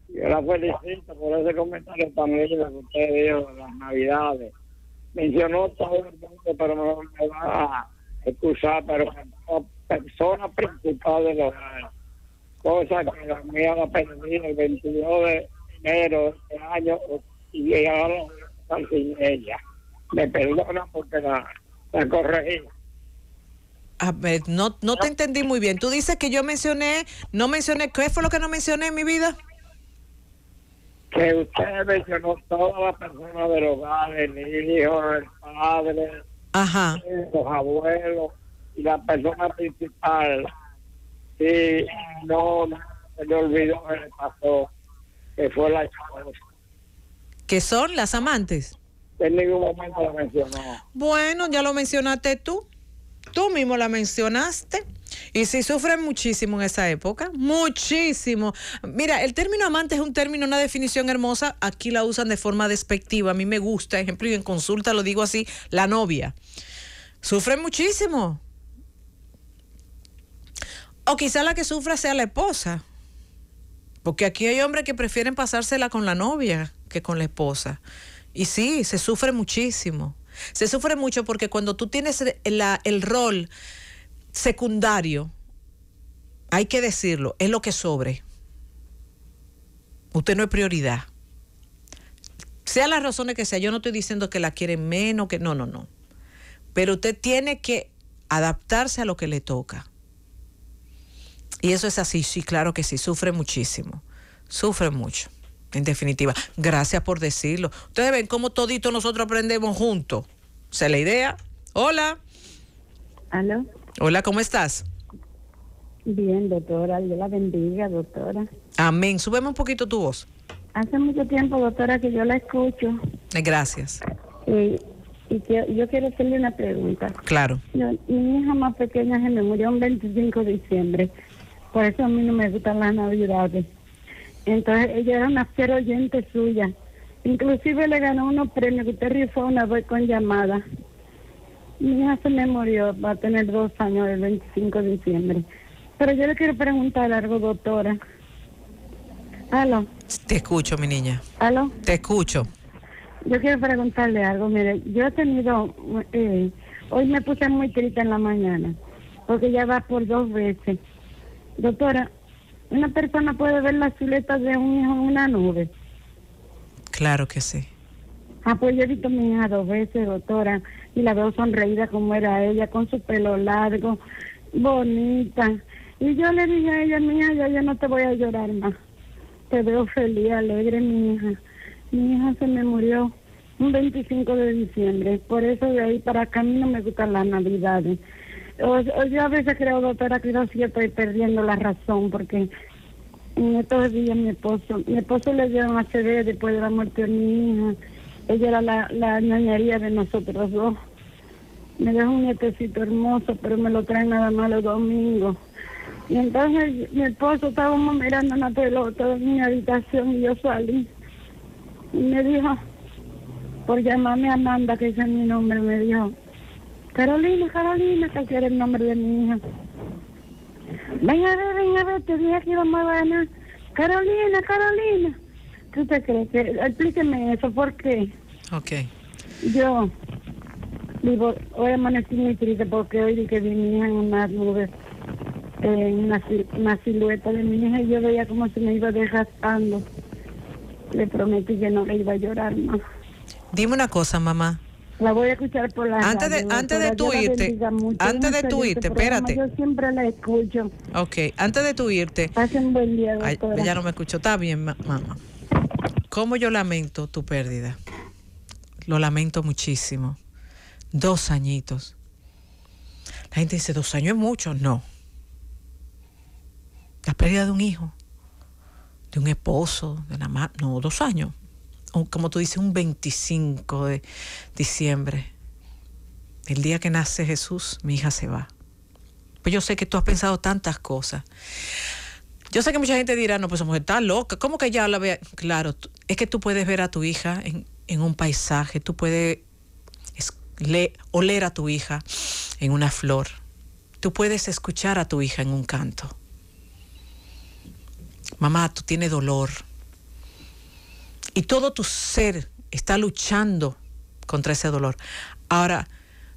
Yo la felicito por ese comentario también que usted dio de las navidades. Mencionó todo el mundo, pero me va a excusar, pero persona principal de los cosa que la mía la perdí el 22 de enero de este año y llegaron sin ella. Me perdona porque la, la corregí. A ver, no, no te entendí muy bien. Tú dices que yo mencioné, no mencioné, ¿qué fue lo que no mencioné en mi vida? Que usted mencionó todas las personas del hogar, el hijo, el padre, los abuelos y la persona principal. Y no, se le olvidó que le pasó, que fue la esposa que son las amantes. En ningún momento la mencionó. Bueno, ya lo mencionaste tú. Tú mismo la mencionaste. Y sí, sufren muchísimo en esa época, muchísimo. Mira, el término amante es un término, una definición hermosa, aquí la usan de forma despectiva, a mí me gusta, ejemplo, y en consulta lo digo así, la novia. Sufren muchísimo. O quizá la que sufra sea la esposa, porque aquí hay hombres que prefieren pasársela con la novia que con la esposa. Y sí, se sufre muchísimo. Se sufre mucho porque cuando tú tienes el rol secundario, hay que decirlo, es lo que sobre. Usted no es prioridad. Sea las razones que sea, yo no estoy diciendo que la quieren menos, que no, no, no. Pero usted tiene que adaptarse a lo que le toca. Y eso es así, sí, claro que sí, sufre muchísimo, sufre mucho. En definitiva, gracias por decirlo. Ustedes ven cómo todito nosotros aprendemos juntos. O sea, la idea. Hola. ¿Aló? Hola, ¿cómo estás? Bien, doctora. Dios la bendiga, doctora. Amén. Súbeme un poquito tu voz. Hace mucho tiempo, doctora, que yo la escucho. Eh, gracias. Y, yo quiero hacerle una pregunta. Claro. mi hija más pequeña se me murió un 25 de diciembre. Por eso a mí no me gustan las navidades. Entonces ella era una fiel oyente suya. Inclusive le ganó unos premios, usted rifó una vez con llamada. Mi hija se me murió, va a tener dos años el 25 de diciembre. Pero yo le quiero preguntar algo, doctora. Aló. Te escucho, mi niña. Aló. Te escucho. Yo quiero preguntarle algo, mire, yo he tenido, eh, hoy me puse muy triste en la mañana, porque ya va por dos veces. Doctora, una persona puede ver las chuletas de un hijo en una nube. Claro que sí. Ah, pues yo he visto a mi hija dos veces, doctora, y la veo sonreída como era ella, con su pelo largo, bonita. Y yo le dije a ella, mija, ya no te voy a llorar más. Te veo feliz, alegre, mi hija. Mi hija se me murió un 25 de diciembre, por eso de ahí para acá a mí no me gustan las navidades yo a veces creo, doctora, que yo sí estoy perdiendo la razón porque en mm, estos días mi esposo, mi esposo le dieron a HD después de la muerte de mi hija. Ella era la, la de nosotros dos. Me dejó un nietecito hermoso, pero me lo traen nada más los domingos. Y entonces mi esposo estábamos mirando una pelota en mi habitación y yo salí. Y me dijo, por llamarme Amanda, que ese es mi nombre, me dijo, Carolina, Carolina, que era el nombre de mi hija. venga, a ver, a ver, te dije que iba a ganar. Carolina, Carolina. ¿Tú te crees? Que, explíqueme eso, ¿por qué? Ok. Yo, digo, hoy amanecí muy triste porque hoy vi que vi mi hija en una nube, en una, silueta de mi hija y yo veía como se me iba desgastando. Le prometí que no le iba a llorar más. Dime una cosa, mamá. La voy a escuchar por la antes de Antes de tú irte, antes de tú irte, espérate. Yo siempre la escucho. Ok, antes de tú irte. buen día, ya no me escuchó Está bien, mamá. ¿Cómo yo lamento tu pérdida? Lo lamento muchísimo. Dos añitos. La gente dice, dos años es mucho. No. La pérdida de un hijo, de un esposo, de la madre. No, dos años como tú dices, un 25 de diciembre. El día que nace Jesús, mi hija se va. Pues yo sé que tú has pensado tantas cosas. Yo sé que mucha gente dirá, no, pues esa mujer está loca, ¿cómo que ya la vea? Claro, es que tú puedes ver a tu hija en, un paisaje, tú puedes oler a tu hija en una flor, tú puedes escuchar a tu hija en un canto. Mamá, tú tienes dolor, y todo tu ser está luchando contra ese dolor. Ahora,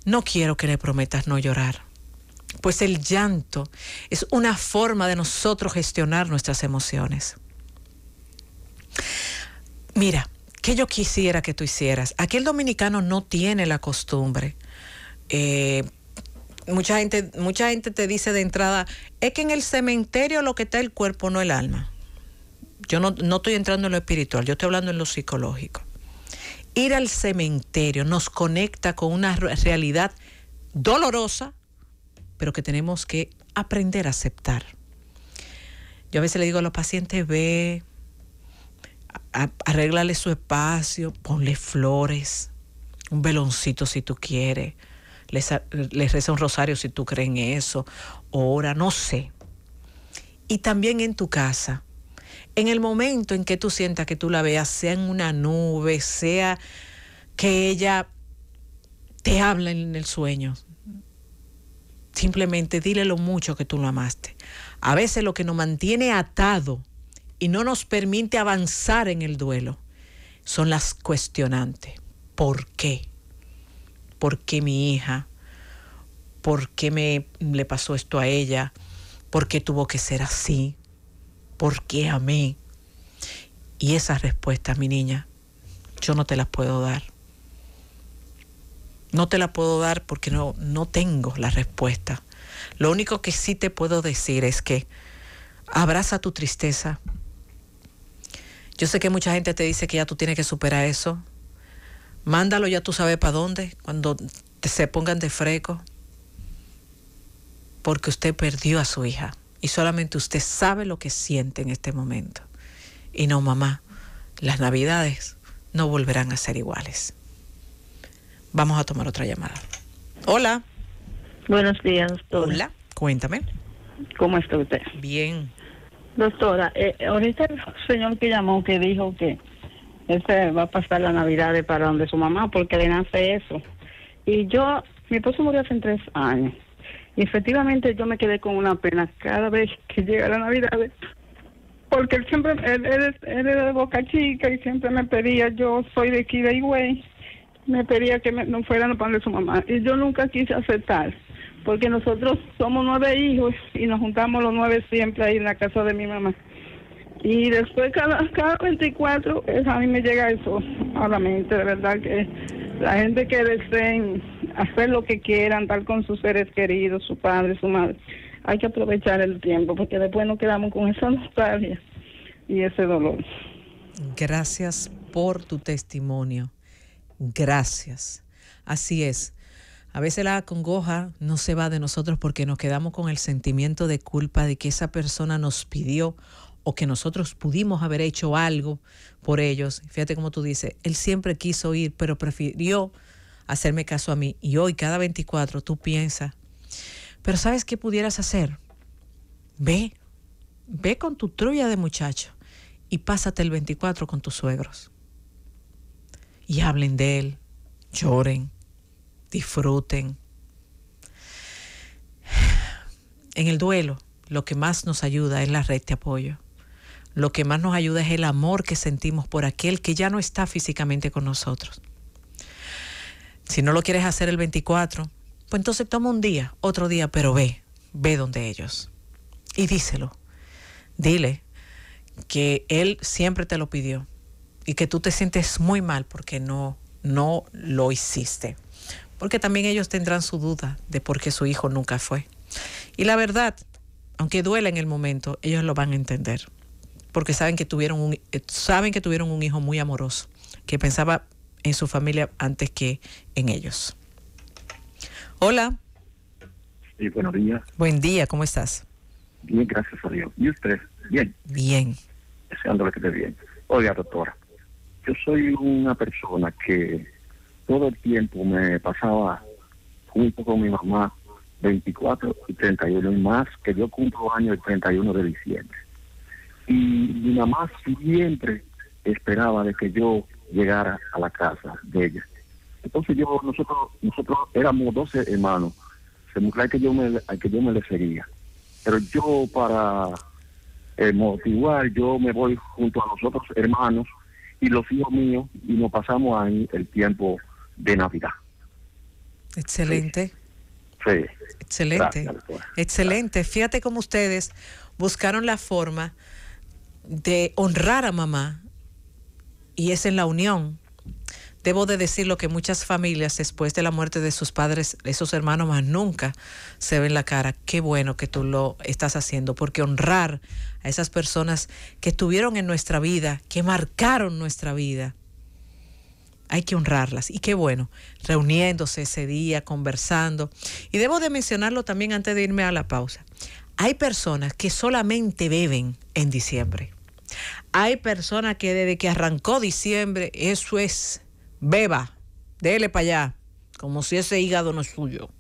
no quiero que le prometas no llorar, pues el llanto es una forma de nosotros gestionar nuestras emociones. Mira, ¿qué yo quisiera que tú hicieras? Aquel dominicano no tiene la costumbre. Eh, mucha, gente, mucha gente te dice de entrada, es que en el cementerio lo que está el cuerpo, no el alma yo no, estoy entrando en lo espiritual, yo estoy hablando en lo psicológico. Ir al cementerio nos conecta con una realidad dolorosa, pero que tenemos que aprender a aceptar. Yo a veces le digo a los pacientes, ve, arréglale su espacio, ponle flores, un veloncito si tú quieres, les, les reza un rosario si tú crees en eso, ora, no sé. Y también en tu casa, en el momento en que tú sientas que tú la veas, sea en una nube, sea que ella te habla en el sueño, simplemente dile lo mucho que tú lo amaste. A veces lo que nos mantiene atado y no nos permite avanzar en el duelo son las cuestionantes. ¿Por qué? ¿Por qué mi hija? ¿Por qué me le pasó esto a ella? ¿Por qué tuvo que ser así? ¿por qué a mí? Y esas respuestas, mi niña, yo no te las puedo dar. No te las puedo dar porque no, no tengo la respuesta. Lo único que sí te puedo decir es que abraza tu tristeza. Yo sé que mucha gente te dice que ya tú tienes que superar eso. Mándalo ya tú sabes para dónde, cuando te se pongan de freco. Porque usted perdió a su hija. Y solamente usted sabe lo que siente en este momento. Y no, mamá, las navidades no volverán a ser iguales. Vamos a tomar otra llamada. Hola. Buenos días, doctora. Hola, cuéntame. ¿Cómo está usted? Bien. Doctora, eh, eh, ahorita el señor que llamó que dijo que ese va a pasar la Navidad de para donde su mamá porque le nace eso. Y yo, mi esposo murió hace tres años y efectivamente yo me quedé con una pena cada vez que llega la Navidad, porque él siempre, él, era de Boca Chica y siempre me pedía, yo soy de aquí de me pedía que me, no fuera los pan de su mamá. Y yo nunca quise aceptar, porque nosotros somos nueve hijos y nos juntamos los nueve siempre ahí en la casa de mi mamá. Y después cada, cada 24 a mí me llega eso a la mente, de verdad que la gente que deseen hacer lo que quieran, estar con sus seres queridos, su padre, su madre. Hay que aprovechar el tiempo porque después nos quedamos con esa nostalgia y ese dolor. Gracias por tu testimonio. Gracias. Así es. A veces la congoja no se va de nosotros porque nos quedamos con el sentimiento de culpa de que esa persona nos pidió o que nosotros pudimos haber hecho algo por ellos. Fíjate como tú dices, él siempre quiso ir, pero prefirió hacerme caso a mí. Y hoy, cada 24, tú piensas, pero ¿sabes qué pudieras hacer? Ve, ve con tu trulla de muchacho y pásate el 24 con tus suegros. Y hablen de él, lloren, disfruten. En el duelo, lo que más nos ayuda es la red de apoyo. Lo que más nos ayuda es el amor que sentimos por aquel que ya no está físicamente con nosotros. Si no lo quieres hacer el 24, pues entonces toma un día, otro día, pero ve, ve donde ellos. Y díselo. Dile que Él siempre te lo pidió y que tú te sientes muy mal porque no, no lo hiciste. Porque también ellos tendrán su duda de por qué su hijo nunca fue. Y la verdad, aunque duela en el momento, ellos lo van a entender. Porque saben que tuvieron eh, saben que tuvieron un hijo muy amoroso, que pensaba en su familia antes que en ellos. Hola. Sí, buenos días. Buen día, ¿cómo estás? Bien, gracias a Dios. ¿Y usted? Bien. Bien. Deseándole que esté bien. Oiga, doctora, yo soy una persona que todo el tiempo me pasaba junto con mi mamá 24 y 31 y más, que yo cumplo año el 31 de diciembre. Y mi mamá siempre esperaba de que yo llegara a la casa de ella. Entonces yo, nosotros, nosotros éramos 12 hermanos, se que yo me, que yo me le seguía. Pero yo para eh, motivar, yo me voy junto a los otros hermanos y los hijos míos y nos pasamos ahí el tiempo de Navidad. Excelente. Sí. Excelente. Excelente. Fíjate cómo ustedes buscaron la forma de honrar a mamá, y es en la unión. Debo de decir lo que muchas familias después de la muerte de sus padres, de sus hermanos más nunca se ven la cara. Qué bueno que tú lo estás haciendo, porque honrar a esas personas que estuvieron en nuestra vida, que marcaron nuestra vida, hay que honrarlas. Y qué bueno, reuniéndose ese día, conversando. Y debo de mencionarlo también antes de irme a la pausa. Hay personas que solamente beben en diciembre. Hay personas que desde que arrancó diciembre, eso es beba, dele para allá, como si ese hígado no es suyo.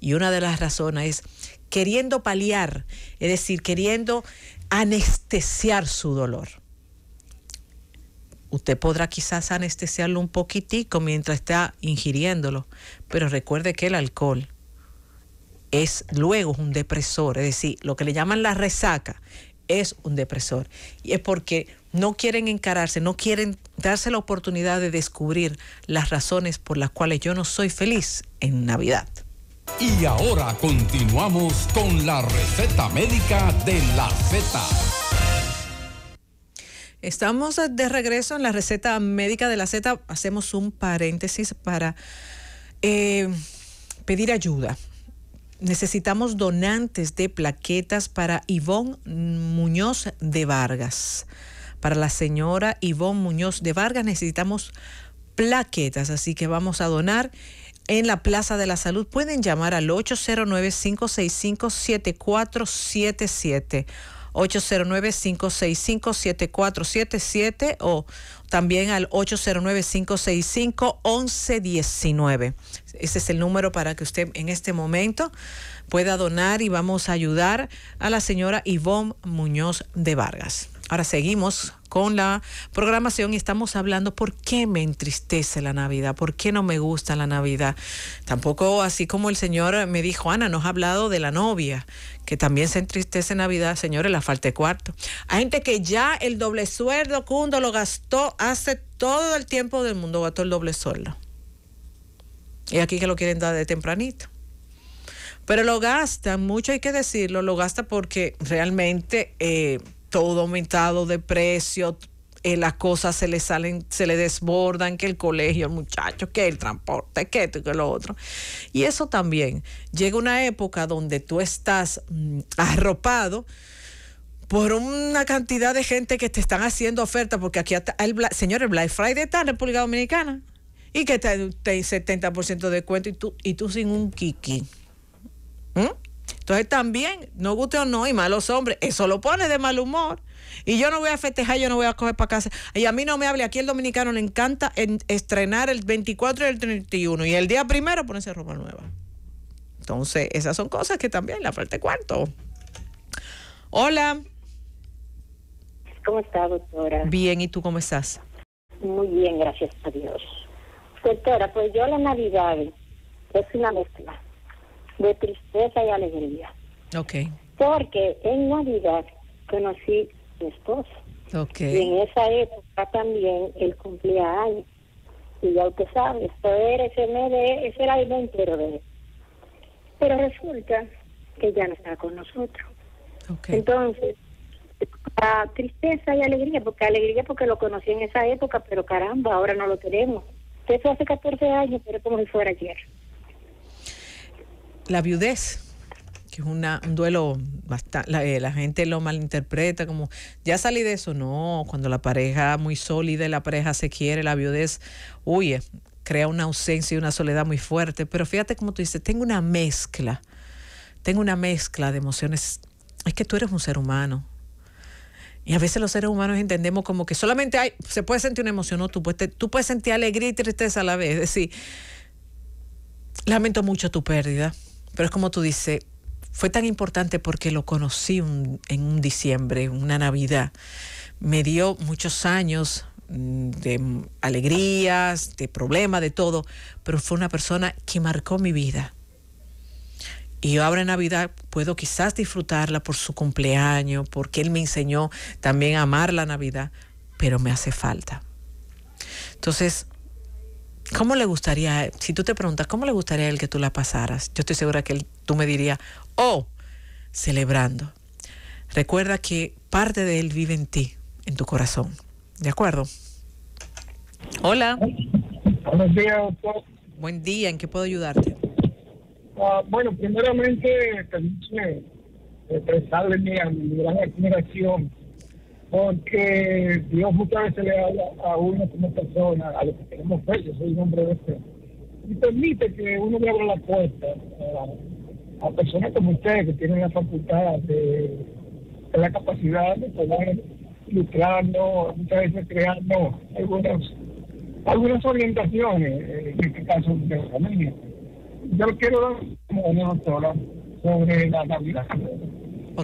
Y una de las razones es queriendo paliar, es decir, queriendo anestesiar su dolor. Usted podrá quizás anestesiarlo un poquitico mientras está ingiriéndolo, pero recuerde que el alcohol es luego un depresor, es decir, lo que le llaman la resaca es un depresor. Y es porque no quieren encararse, no quieren darse la oportunidad de descubrir las razones por las cuales yo no soy feliz en Navidad. Y ahora continuamos con la receta médica de la Z. Estamos de regreso en la receta médica de la Z. Hacemos un paréntesis para eh, pedir ayuda Necesitamos donantes de plaquetas para Ivonne Muñoz de Vargas. Para la señora Ivonne Muñoz de Vargas necesitamos plaquetas, así que vamos a donar en la Plaza de la Salud. Pueden llamar al 809-565-7477. 809-565-7477 o también al 809-565-1119. Ese es el número para que usted en este momento pueda donar y vamos a ayudar a la señora Ivonne Muñoz de Vargas. Ahora seguimos con la programación y estamos hablando por qué me entristece la Navidad, por qué no me gusta la Navidad. Tampoco así como el Señor me dijo, Ana, nos ha hablado de la novia, que también se entristece en Navidad, señores, la falta de cuarto. Hay gente que ya el doble sueldo, Cundo, lo gastó hace todo el tiempo del mundo, gastó el doble sueldo. Y aquí que lo quieren dar de tempranito. Pero lo gasta, mucho hay que decirlo, lo gasta porque realmente eh, todo aumentado de precio, eh, las cosas se le salen, se le desbordan, que el colegio, el muchacho, que el transporte, que esto y que lo otro. Y eso también, llega una época donde tú estás mm, arropado por una cantidad de gente que te están haciendo ofertas, porque aquí hasta el, señor, el Black Friday está en República Dominicana y que te, te 70% de cuento y tú, y tú sin un kiki. ¿Mm? Entonces también, no guste o no, y malos hombres, eso lo pone de mal humor. Y yo no voy a festejar, yo no voy a coger para casa. Y a mí no me hable, aquí el dominicano le encanta estrenar el 24 y el 31. Y el día primero ponerse ropa nueva. Entonces, esas son cosas que también la falta cuarto. Hola. ¿Cómo está, doctora? Bien, ¿y tú cómo estás? Muy bien, gracias a Dios. Doctora, pues yo la Navidad es una mezcla de tristeza y alegría. Porque en Navidad conocí a mi esposo. Y en esa época también el años Y ya usted sabe, poder ese mes ese era el entero de Pero resulta que ya no está con nosotros. Entonces, la tristeza y alegría, porque alegría porque lo conocí en esa época, pero caramba, ahora no lo tenemos. Eso hace 14 años, pero como si fuera ayer la viudez, que es un duelo bastante, eh, la, gente lo malinterpreta como, ya salí de eso, no, cuando la pareja muy sólida, y la pareja se quiere, la viudez huye, crea una ausencia y una soledad muy fuerte, pero fíjate como tú dices, tengo una mezcla, tengo una mezcla de emociones, es que tú eres un ser humano. Y a veces los seres humanos entendemos como que solamente hay, se puede sentir una emoción, no, tú puedes, tú puedes sentir alegría y tristeza a la vez. Es decir, lamento mucho tu pérdida, pero es como tú dices, fue tan importante porque lo conocí en un diciembre, una Navidad. Me dio muchos años mm, de alegrías, de problemas, de todo, pero fue una persona que marcó mi vida. Y ahora en Navidad puedo quizás disfrutarla por su cumpleaños, porque él me enseñó también a amar la Navidad, pero me hace falta. Entonces, ¿Cómo le gustaría, si tú te preguntas, cómo le gustaría a él que tú la pasaras? Yo estoy segura que tú me dirías, oh, celebrando. Recuerda que parte de él vive en ti, en tu corazón. ¿De acuerdo? Hola. Buenos días, doctor. Buen día, ¿en qué puedo ayudarte? Ah, bueno, primeramente, permíteme expresarle mi, mi gran admiración porque Dios muchas veces le habla a uno como persona, a lo que tenemos fe, yo soy un hombre de fe, y permite que uno le abra la puerta a, personas como ustedes que tienen la facultad de, la capacidad de poder ilustrarnos, muchas veces creando algunas, algunas orientaciones, eh, en este caso de la familia. Yo quiero dar como doctora sobre la Navidad.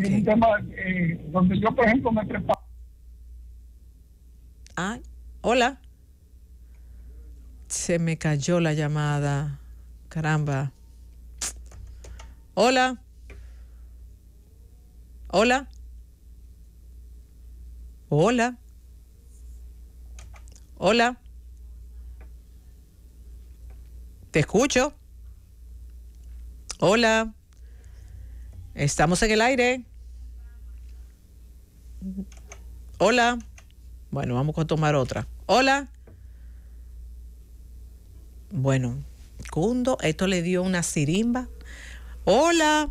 Es tema eh, donde yo, por ejemplo, me Ah, hola. Se me cayó la llamada. Caramba. Hola. Hola. Hola. Hola. Te escucho. Hola. Estamos en el aire. Hola. Bueno, vamos a tomar otra. Hola. Bueno, Cundo, esto le dio una sirimba. Hola.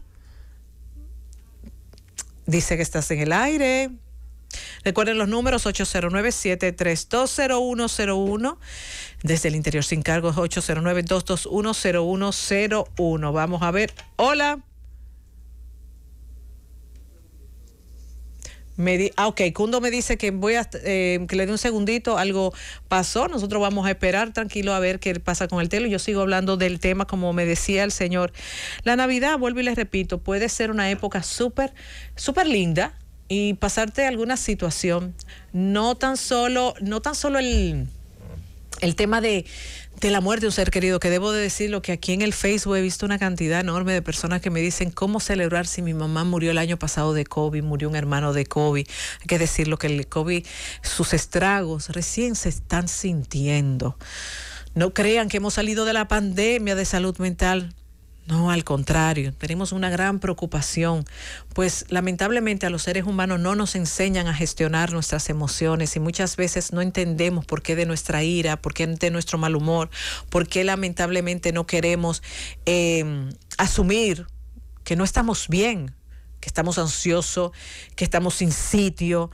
Dice que estás en el aire. Recuerden los números 809-7320101. Desde el interior sin cargos 809 221 Vamos a ver. Hola. Me ah, ok, Cundo me dice que voy a eh, que le dé un segundito, algo pasó, nosotros vamos a esperar tranquilo a ver qué pasa con el telo. Yo sigo hablando del tema, como me decía el señor. La Navidad, vuelvo y les repito, puede ser una época súper, súper linda y pasarte alguna situación. No tan solo, no tan solo el tema de, de la muerte de un ser querido, que debo de lo que aquí en el Facebook he visto una cantidad enorme de personas que me dicen cómo celebrar si mi mamá murió el año pasado de COVID, murió un hermano de COVID. Hay que decirlo que el COVID, sus estragos recién se están sintiendo. No crean que hemos salido de la pandemia de salud mental. No, al contrario, tenemos una gran preocupación, pues lamentablemente a los seres humanos no nos enseñan a gestionar nuestras emociones y muchas veces no entendemos por qué de nuestra ira, por qué de nuestro mal humor, por qué lamentablemente no queremos em, asumir que no estamos bien, que estamos ansiosos, que estamos sin sitio,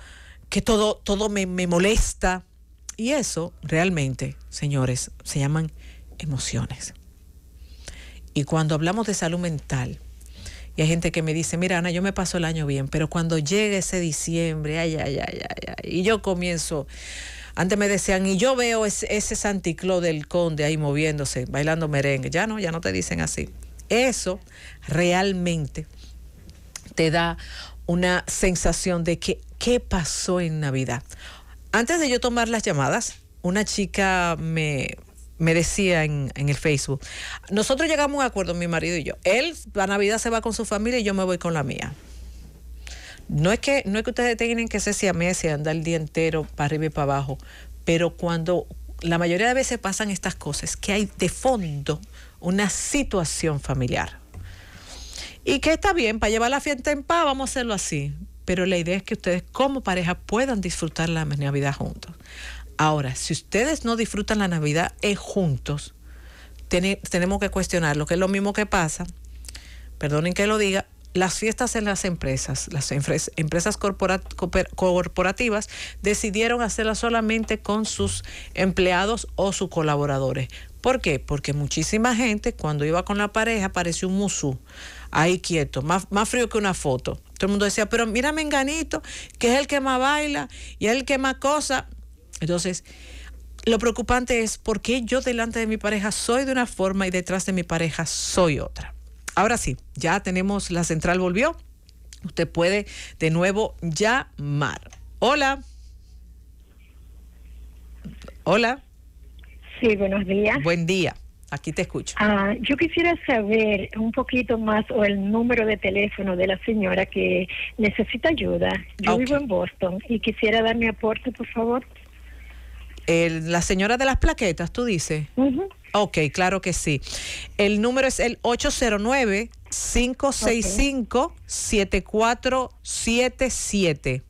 que todo, todo me, me molesta. Y eso realmente, señores, se llaman emociones. Y cuando hablamos de salud mental, y hay gente que me dice, mira Ana, yo me paso el año bien, pero cuando llega ese diciembre, ay, ay, ay, ay, y yo comienzo, antes me decían, y yo veo ese, ese Santicló del Conde ahí moviéndose, bailando merengue, ya no, ya no te dicen así. Eso realmente te da una sensación de que, qué pasó en Navidad. Antes de yo tomar las llamadas, una chica me, me decía en, en, el Facebook, nosotros llegamos a un acuerdo, mi marido y yo. Él la Navidad se va con su familia y yo me voy con la mía. No es que, no es que ustedes tengan que ser mí y andar el día entero para arriba y para abajo, pero cuando la mayoría de veces pasan estas cosas, que hay de fondo una situación familiar. Y que está bien, para llevar la fiesta en paz, vamos a hacerlo así. Pero la idea es que ustedes como pareja puedan disfrutar la Navidad juntos. Ahora, si ustedes no disfrutan la Navidad eh, juntos, tenemos que cuestionar lo que es lo mismo que pasa, perdonen que lo diga, las fiestas en las empresas, las empresas corporativas decidieron hacerlas solamente con sus empleados o sus colaboradores. ¿Por qué? Porque muchísima gente cuando iba con la pareja parecía un musú, ahí quieto, más, más frío que una foto. Todo el mundo decía, pero mira Menganito, que es el que más baila y es el que más cosa. Entonces, lo preocupante es por qué yo delante de mi pareja soy de una forma y detrás de mi pareja soy otra. Ahora sí, ya tenemos la central volvió. Usted puede de nuevo llamar. Hola. Hola. Sí, buenos días. Buen día. Aquí te escucho. Ah, yo quisiera saber un poquito más o el número de teléfono de la señora que necesita ayuda. Yo vivo en Boston y quisiera dar mi aporte, por favor la señora de las plaquetas, tú dices. okay Ok, claro que sí. El número es el 809-565-7477.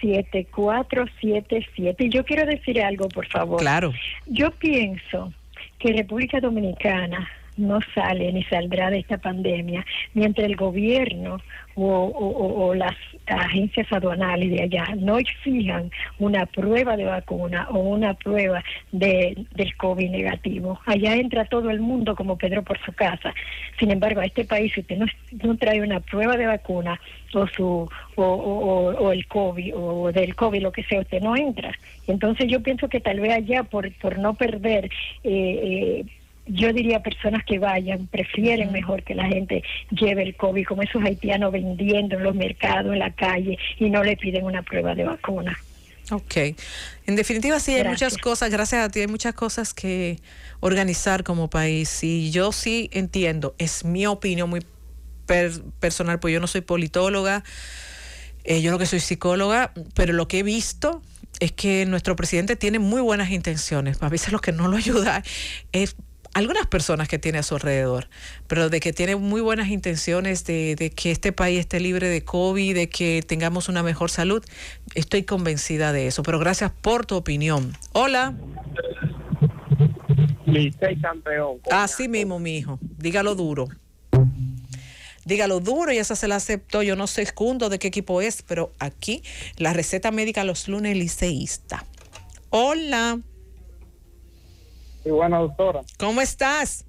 7477. Yo quiero decir algo, por favor. Claro. Yo pienso que República Dominicana no sale ni saldrá de esta pandemia mientras el gobierno o, las agencias aduanales de allá no exijan una prueba de vacuna o una prueba de, del COVID negativo. Allá entra todo el mundo como Pedro por su casa. Sin embargo, a este país, si usted no, trae una prueba de vacuna o, su, o, el COVID o del COVID, lo que sea, usted no entra. Entonces yo pienso que tal vez allá por, por no perder... Eh, eh, yo diría personas que vayan, prefieren mejor que la gente lleve el COVID, como esos haitianos vendiendo en los mercados, en la calle, y no le piden una prueba de vacuna. Ok. En definitiva, sí, hay muchas cosas, gracias a ti, hay muchas cosas que organizar como país. Y yo sí entiendo, es mi opinión muy personal, pues yo no soy politóloga, eh, yo lo que soy psicóloga, pero lo que he visto es que nuestro presidente tiene muy buenas intenciones. A veces lo que no lo ayuda es algunas personas que tiene a su alrededor, pero de que tiene muy buenas intenciones de, que este país esté libre de COVID, de que tengamos una mejor salud, estoy convencida de eso. Pero gracias por tu opinión. Hola. Licey campeón. Así mismo, mi hijo. Dígalo duro. Dígalo duro y esa se la aceptó. Yo no sé escundo de qué equipo es, pero aquí la receta médica los lunes liceísta. Hola. Sí, buena doctora. ¿Cómo estás?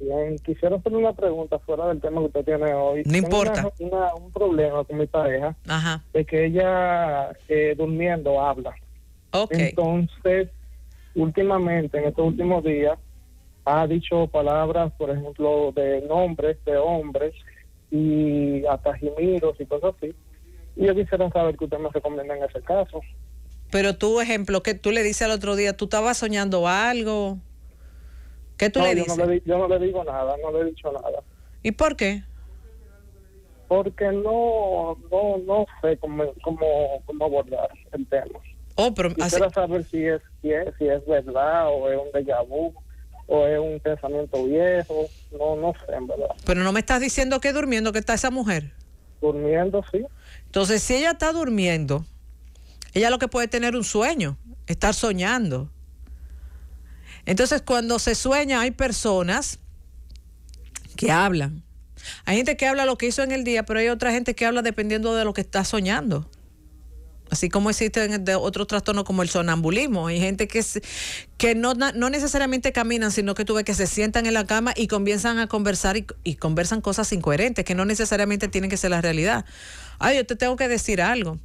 Bien, quisiera hacer una pregunta fuera del tema que usted tiene hoy. No importa. un problema con mi pareja. Ajá. De que ella eh, durmiendo habla. Ok. Entonces, últimamente, en estos últimos días, ha dicho palabras, por ejemplo, de nombres de hombres y hasta y cosas así. Y yo quisiera saber qué usted me recomienda en ese caso. Pero tú, ejemplo, que tú le dices al otro día, tú estabas soñando algo. ¿Qué tú le dices? Yo no le, digo nada, no le he dicho nada. ¿Y por qué? Porque no, no, no sé cómo, cómo, abordar el tema. Oh, pero Quisiera saber si es, si es, verdad o es un déjà vu o es un pensamiento viejo, no, no sé, en verdad. Pero no me estás diciendo que durmiendo que está esa mujer. Durmiendo, sí. Entonces, si ella está durmiendo, ella lo que puede tener un sueño, estar soñando. Entonces, cuando se sueña, hay personas que hablan. Hay gente que habla lo que hizo en el día, pero hay otra gente que habla dependiendo de lo que está soñando. Así como existen otro trastorno como el sonambulismo. Hay gente que, que no, necesariamente caminan, sino que tuve que se sientan en la cama y comienzan a conversar y, conversan cosas incoherentes, que no necesariamente tienen que ser la realidad. Ay, yo te tengo que decir algo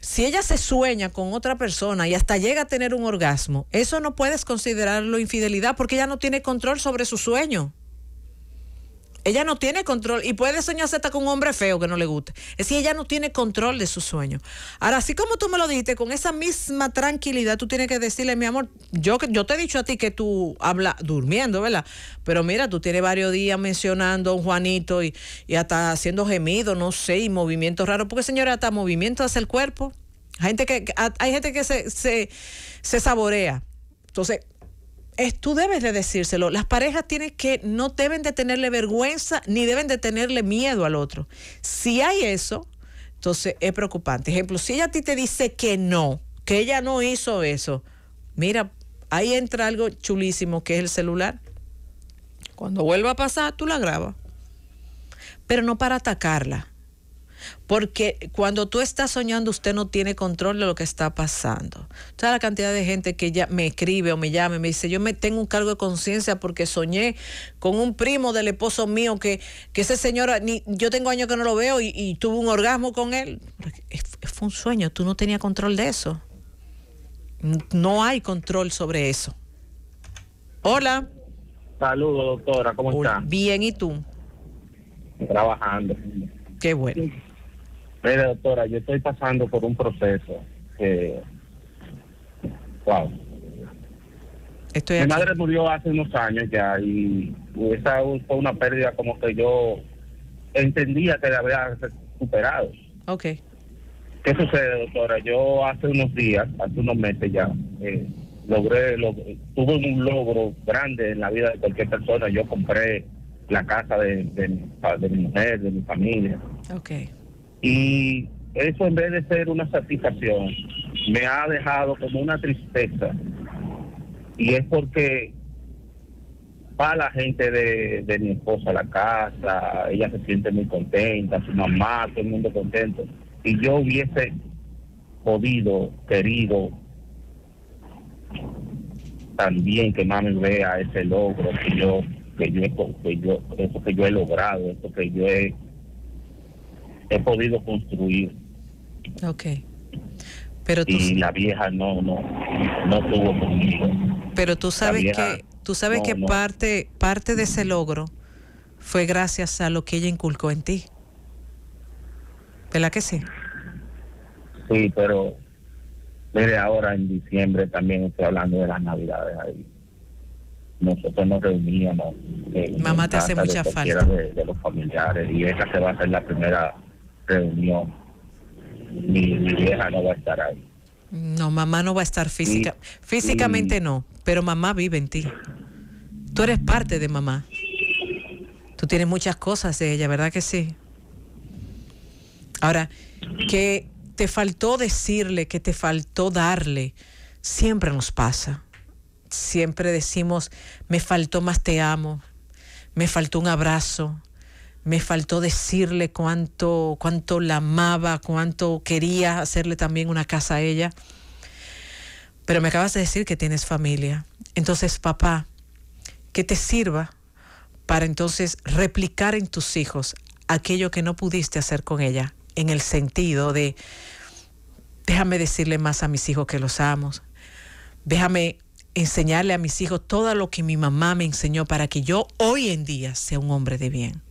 si ella se sueña con otra persona y hasta llega a tener un orgasmo, eso no puedes considerarlo infidelidad porque ella no tiene control sobre su sueño. Ella no tiene control y puede soñarse hasta con un hombre feo que no le guste. Es decir, ella no tiene control de su sueño. Ahora, así como tú me lo dijiste, con esa misma tranquilidad, tú tienes que decirle, mi amor, yo, yo te he dicho a ti que tú hablas durmiendo, ¿verdad? Pero mira, tú tienes varios días mencionando a un Juanito y, y hasta haciendo gemidos, no sé, y movimientos raros. Porque, señora, hasta movimientos hace el cuerpo. Hay gente que, hay gente que se, se, se saborea. Entonces, tú debes de decírselo. Las parejas tienen que, no deben de tenerle vergüenza ni deben de tenerle miedo al otro. Si hay eso, entonces es preocupante. Ejemplo, si ella a ti te dice que no, que ella no hizo eso, mira, ahí entra algo chulísimo que es el celular. Cuando vuelva a pasar, tú la grabas. Pero no para atacarla, porque cuando tú estás soñando, usted no tiene control de lo que está pasando. Toda la cantidad de gente que ya me escribe o me llama y me dice, yo me tengo un cargo de conciencia porque soñé con un primo del esposo mío que, que ese señor, yo tengo años que no lo veo y, y tuve un orgasmo con él. Fue un sueño, tú no tenías control de eso. No hay control sobre eso. Hola. Saludos, doctora, ¿cómo está? Bien, ¿y tú? Trabajando. Qué bueno. Mira, doctora, yo estoy pasando por un proceso que. ¡Wow! Mi madre murió hace unos años ya y esa fue una pérdida como que yo entendía que la había superado. Ok. ¿Qué sucede, doctora? Yo hace unos días, hace unos meses ya, eh, logré, tuve un logro grande en la vida de cualquier persona. Yo compré la casa de, mi, de mujer, de mi familia. Okay. Y eso en vez de ser una satisfacción, me ha dejado como una tristeza. Y es porque va la gente de, mi esposa la casa, ella se siente muy contenta, su mamá, todo el mundo contento. Y yo hubiese podido, querido, también que mami vea ese logro que yo, que yo, que yo, eso que yo he logrado, eso que yo he he podido construir. Ok. Pero Y la vieja no, no, no tuvo conmigo. Pero tú sabes que, tú sabes que parte, parte de ese logro fue gracias a lo que ella inculcó en ti. ¿Verdad que sí? Sí, pero desde ahora en diciembre también estoy hablando de las navidades ahí. Nosotros nos reuníamos. Mamá te hace mucha falta. De, los familiares y esa se va a hacer la primera reunión, mi, vieja no va a estar ahí. No, mamá no va a estar física. físicamente mm. no, pero mamá vive en ti. Tú eres parte de mamá. Tú tienes muchas cosas de ella, ¿verdad que sí? Ahora, que te faltó decirle, que te faltó darle, siempre nos pasa. Siempre decimos, me faltó más te amo, me faltó un abrazo, me faltó decirle cuánto, cuánto la amaba, cuánto quería hacerle también una casa a ella. Pero me acabas de decir que tienes familia. Entonces, papá, que te sirva para entonces replicar en tus hijos aquello que no pudiste hacer con ella, en el sentido de, déjame decirle más a mis hijos que los amo, déjame enseñarle a mis hijos todo lo que mi mamá me enseñó para que yo hoy en día sea un hombre de bien.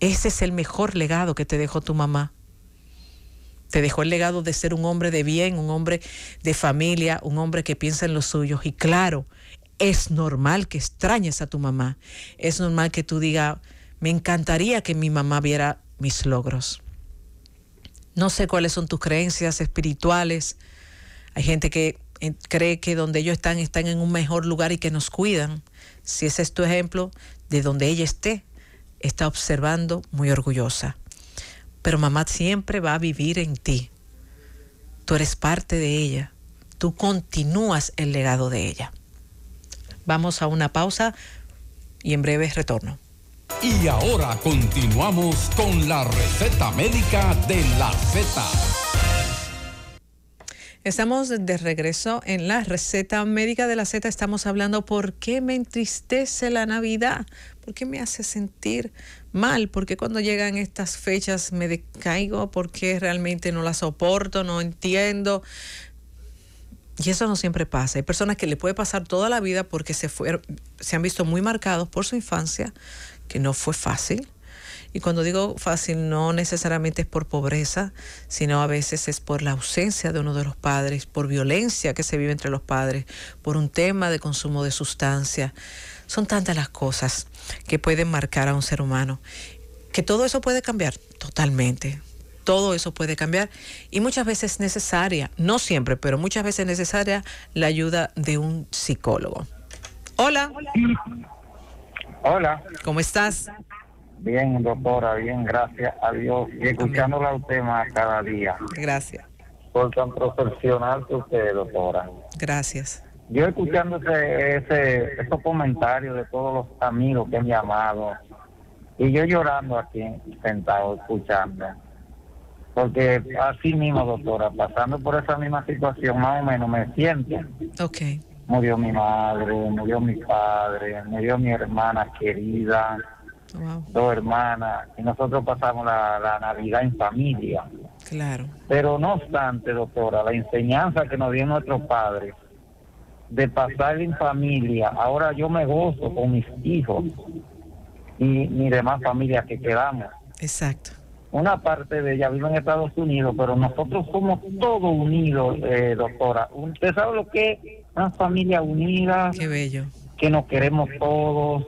Ese es el mejor legado que te dejó tu mamá. Te dejó el legado de ser un hombre de bien, un hombre de familia, un hombre que piensa en los suyos. Y claro, es normal que extrañes a tu mamá. Es normal que tú digas, me encantaría que mi mamá viera mis logros. No sé cuáles son tus creencias espirituales. Hay gente que eh, cree que donde ellos están están en un mejor lugar y que nos cuidan. Si ese es tu ejemplo, de donde ella esté, está observando muy orgullosa. Pero mamá siempre va a vivir en ti. Tú eres parte de ella. Tú continúas el legado de ella. Vamos a una pausa y en breve retorno. Y ahora continuamos con la receta médica de la Z. Estamos de regreso en la receta médica de la Z. Estamos hablando por qué me entristece la Navidad. ¿por qué me hace sentir mal? ¿Por qué cuando llegan estas fechas me decaigo? ¿Por qué realmente no la soporto? No entiendo. Y eso no siempre pasa. Hay personas que le puede pasar toda la vida porque se, fueron, se han visto muy marcados por su infancia, que no fue fácil. Y cuando digo fácil, no necesariamente es por pobreza, sino a veces es por la ausencia de uno de los padres, por violencia que se vive entre los padres, por un tema de consumo de sustancias, son tantas las cosas que pueden marcar a un ser humano, que todo eso puede cambiar totalmente. Todo eso puede cambiar y muchas veces es necesaria, no siempre, pero muchas veces es necesaria la ayuda de un psicólogo. Hola. Hola. ¿Cómo estás? Bien, doctora, bien, gracias a Dios. Y escuchándola a usted cada día. Gracias. Por tan profesional que usted, doctora. Gracias yo escuchando ese, esos comentarios de todos los amigos que han llamado y yo llorando aquí sentado escuchando porque así mismo doctora pasando por esa misma situación más o menos me siento okay. murió mi madre murió mi padre murió mi hermana querida dos hermanas y nosotros pasamos la, navidad en familia claro pero no obstante doctora la enseñanza que nos dio nuestro padre de pasar en familia. Ahora yo me gozo con mis hijos y mi demás familia que quedamos. Exacto. Una parte de ella vive en Estados Unidos, pero nosotros somos todos unidos, eh, doctora. Usted sabe lo que es una familia unida. Qué bello. Que nos queremos todos,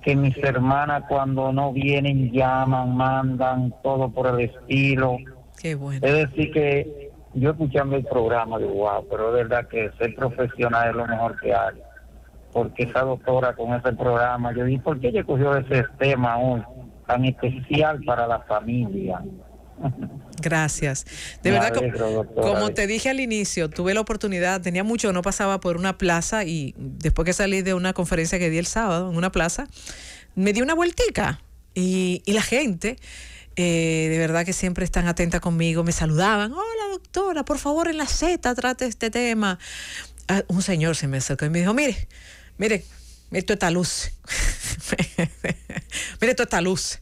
que mis hermanas cuando no vienen llaman, mandan, todo por el estilo. Qué bueno. Es decir, que yo escuchando el programa digo, wow, pero es verdad que ser profesional es lo mejor que hay. Porque esa doctora con ese programa, yo dije, ¿por qué ella cogió ese tema hoy tan especial para la familia? Gracias. De verdad, como, te dije al inicio, tuve la oportunidad, tenía mucho, no pasaba por una plaza y después que salí de una conferencia que di el sábado en una plaza, me di una vueltica y la gente eh, de verdad que siempre están atentas conmigo. Me saludaban, hola doctora, por favor en la Z trate este tema. Ah, un señor se me acercó y me dijo, mire, mire, mire toda esta luz. mire toda esta luz.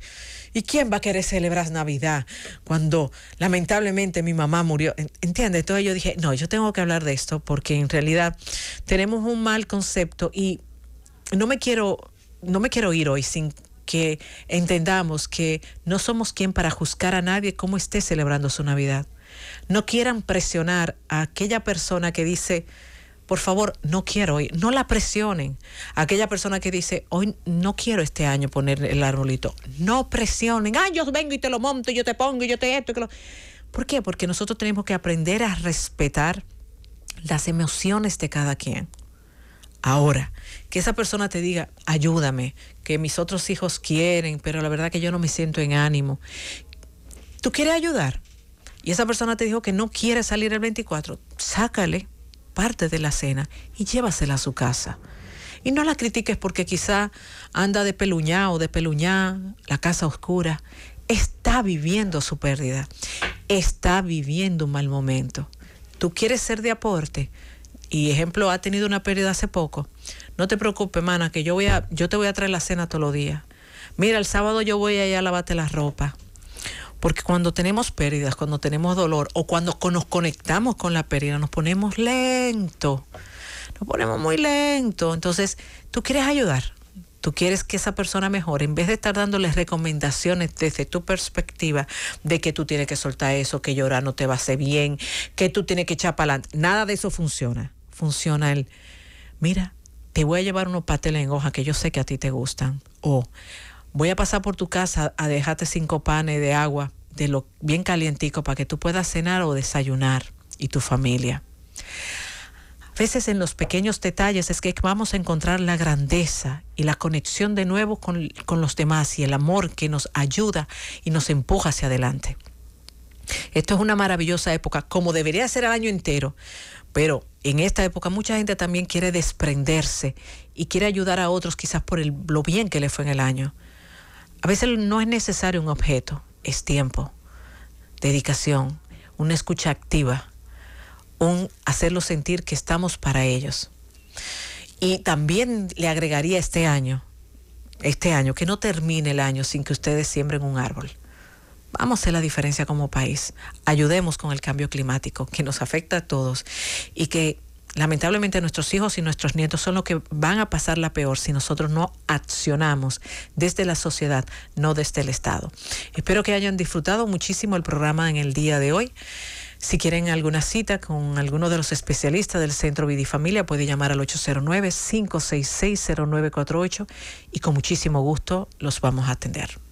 ¿Y quién va a querer celebrar Navidad cuando lamentablemente mi mamá murió? Entiende, Entonces yo dije, no, yo tengo que hablar de esto porque en realidad tenemos un mal concepto y no me quiero, no me quiero ir hoy sin que entendamos que no somos quien para juzgar a nadie cómo esté celebrando su Navidad. No quieran presionar a aquella persona que dice, por favor, no quiero hoy, no la presionen. Aquella persona que dice, hoy no quiero este año poner el arbolito, no presionen, ah, yo vengo y te lo monto, yo te pongo, yo te esto, que lo... ¿Por qué? Porque nosotros tenemos que aprender a respetar las emociones de cada quien. Ahora, que esa persona te diga, ayúdame, que mis otros hijos quieren, pero la verdad que yo no me siento en ánimo. ¿Tú quieres ayudar? Y esa persona te dijo que no quiere salir el 24, sácale parte de la cena y llévasela a su casa. Y no la critiques porque quizá anda de peluñá o de peluñá, la casa oscura. Está viviendo su pérdida. Está viviendo un mal momento. ¿Tú quieres ser de aporte? y ejemplo ha tenido una pérdida hace poco, no te preocupes, mana, que yo voy a, yo te voy a traer la cena todos los días. Mira, el sábado yo voy allá a lavarte la ropa. Porque cuando tenemos pérdidas, cuando tenemos dolor o cuando nos conectamos con la pérdida, nos ponemos lento. Nos ponemos muy lento. Entonces, tú quieres ayudar. Tú quieres que esa persona mejore. En vez de estar dándoles recomendaciones desde tu perspectiva de que tú tienes que soltar eso, que llorar no te va a hacer bien, que tú tienes que echar para adelante. Nada de eso funciona. ...funciona el... Mira, te voy a llevar unos pasteles en hoja que yo sé que a ti te gustan. O voy a pasar por tu casa a dejarte cinco panes de agua, de lo bien calientico, para que tú puedas cenar o desayunar y tu familia. A veces en los pequeños detalles es que vamos a encontrar la grandeza y la conexión de nuevo con, con los demás y el amor que nos ayuda y nos empuja hacia adelante. Esto es una maravillosa época, como debería ser el año entero, pero en esta época mucha gente también quiere desprenderse y quiere ayudar a otros quizás por lo bien que le fue en el año. A veces no es necesario un objeto, es tiempo, dedicación, una escucha activa, un hacerlos sentir que estamos para ellos. Y también le agregaría este año, este año, que no termine el año sin que ustedes siembren un árbol vamos a hacer la diferencia como país. Ayudemos con el cambio climático que nos afecta a todos y que lamentablemente nuestros hijos y nuestros nietos son los que van a pasar la peor si nosotros no accionamos desde la sociedad, no desde el Estado. Espero que hayan disfrutado muchísimo el programa en el día de hoy. Si quieren alguna cita con alguno de los especialistas del Centro Vidifamilia, puede llamar al 809-566-0948 y con muchísimo gusto los vamos a atender.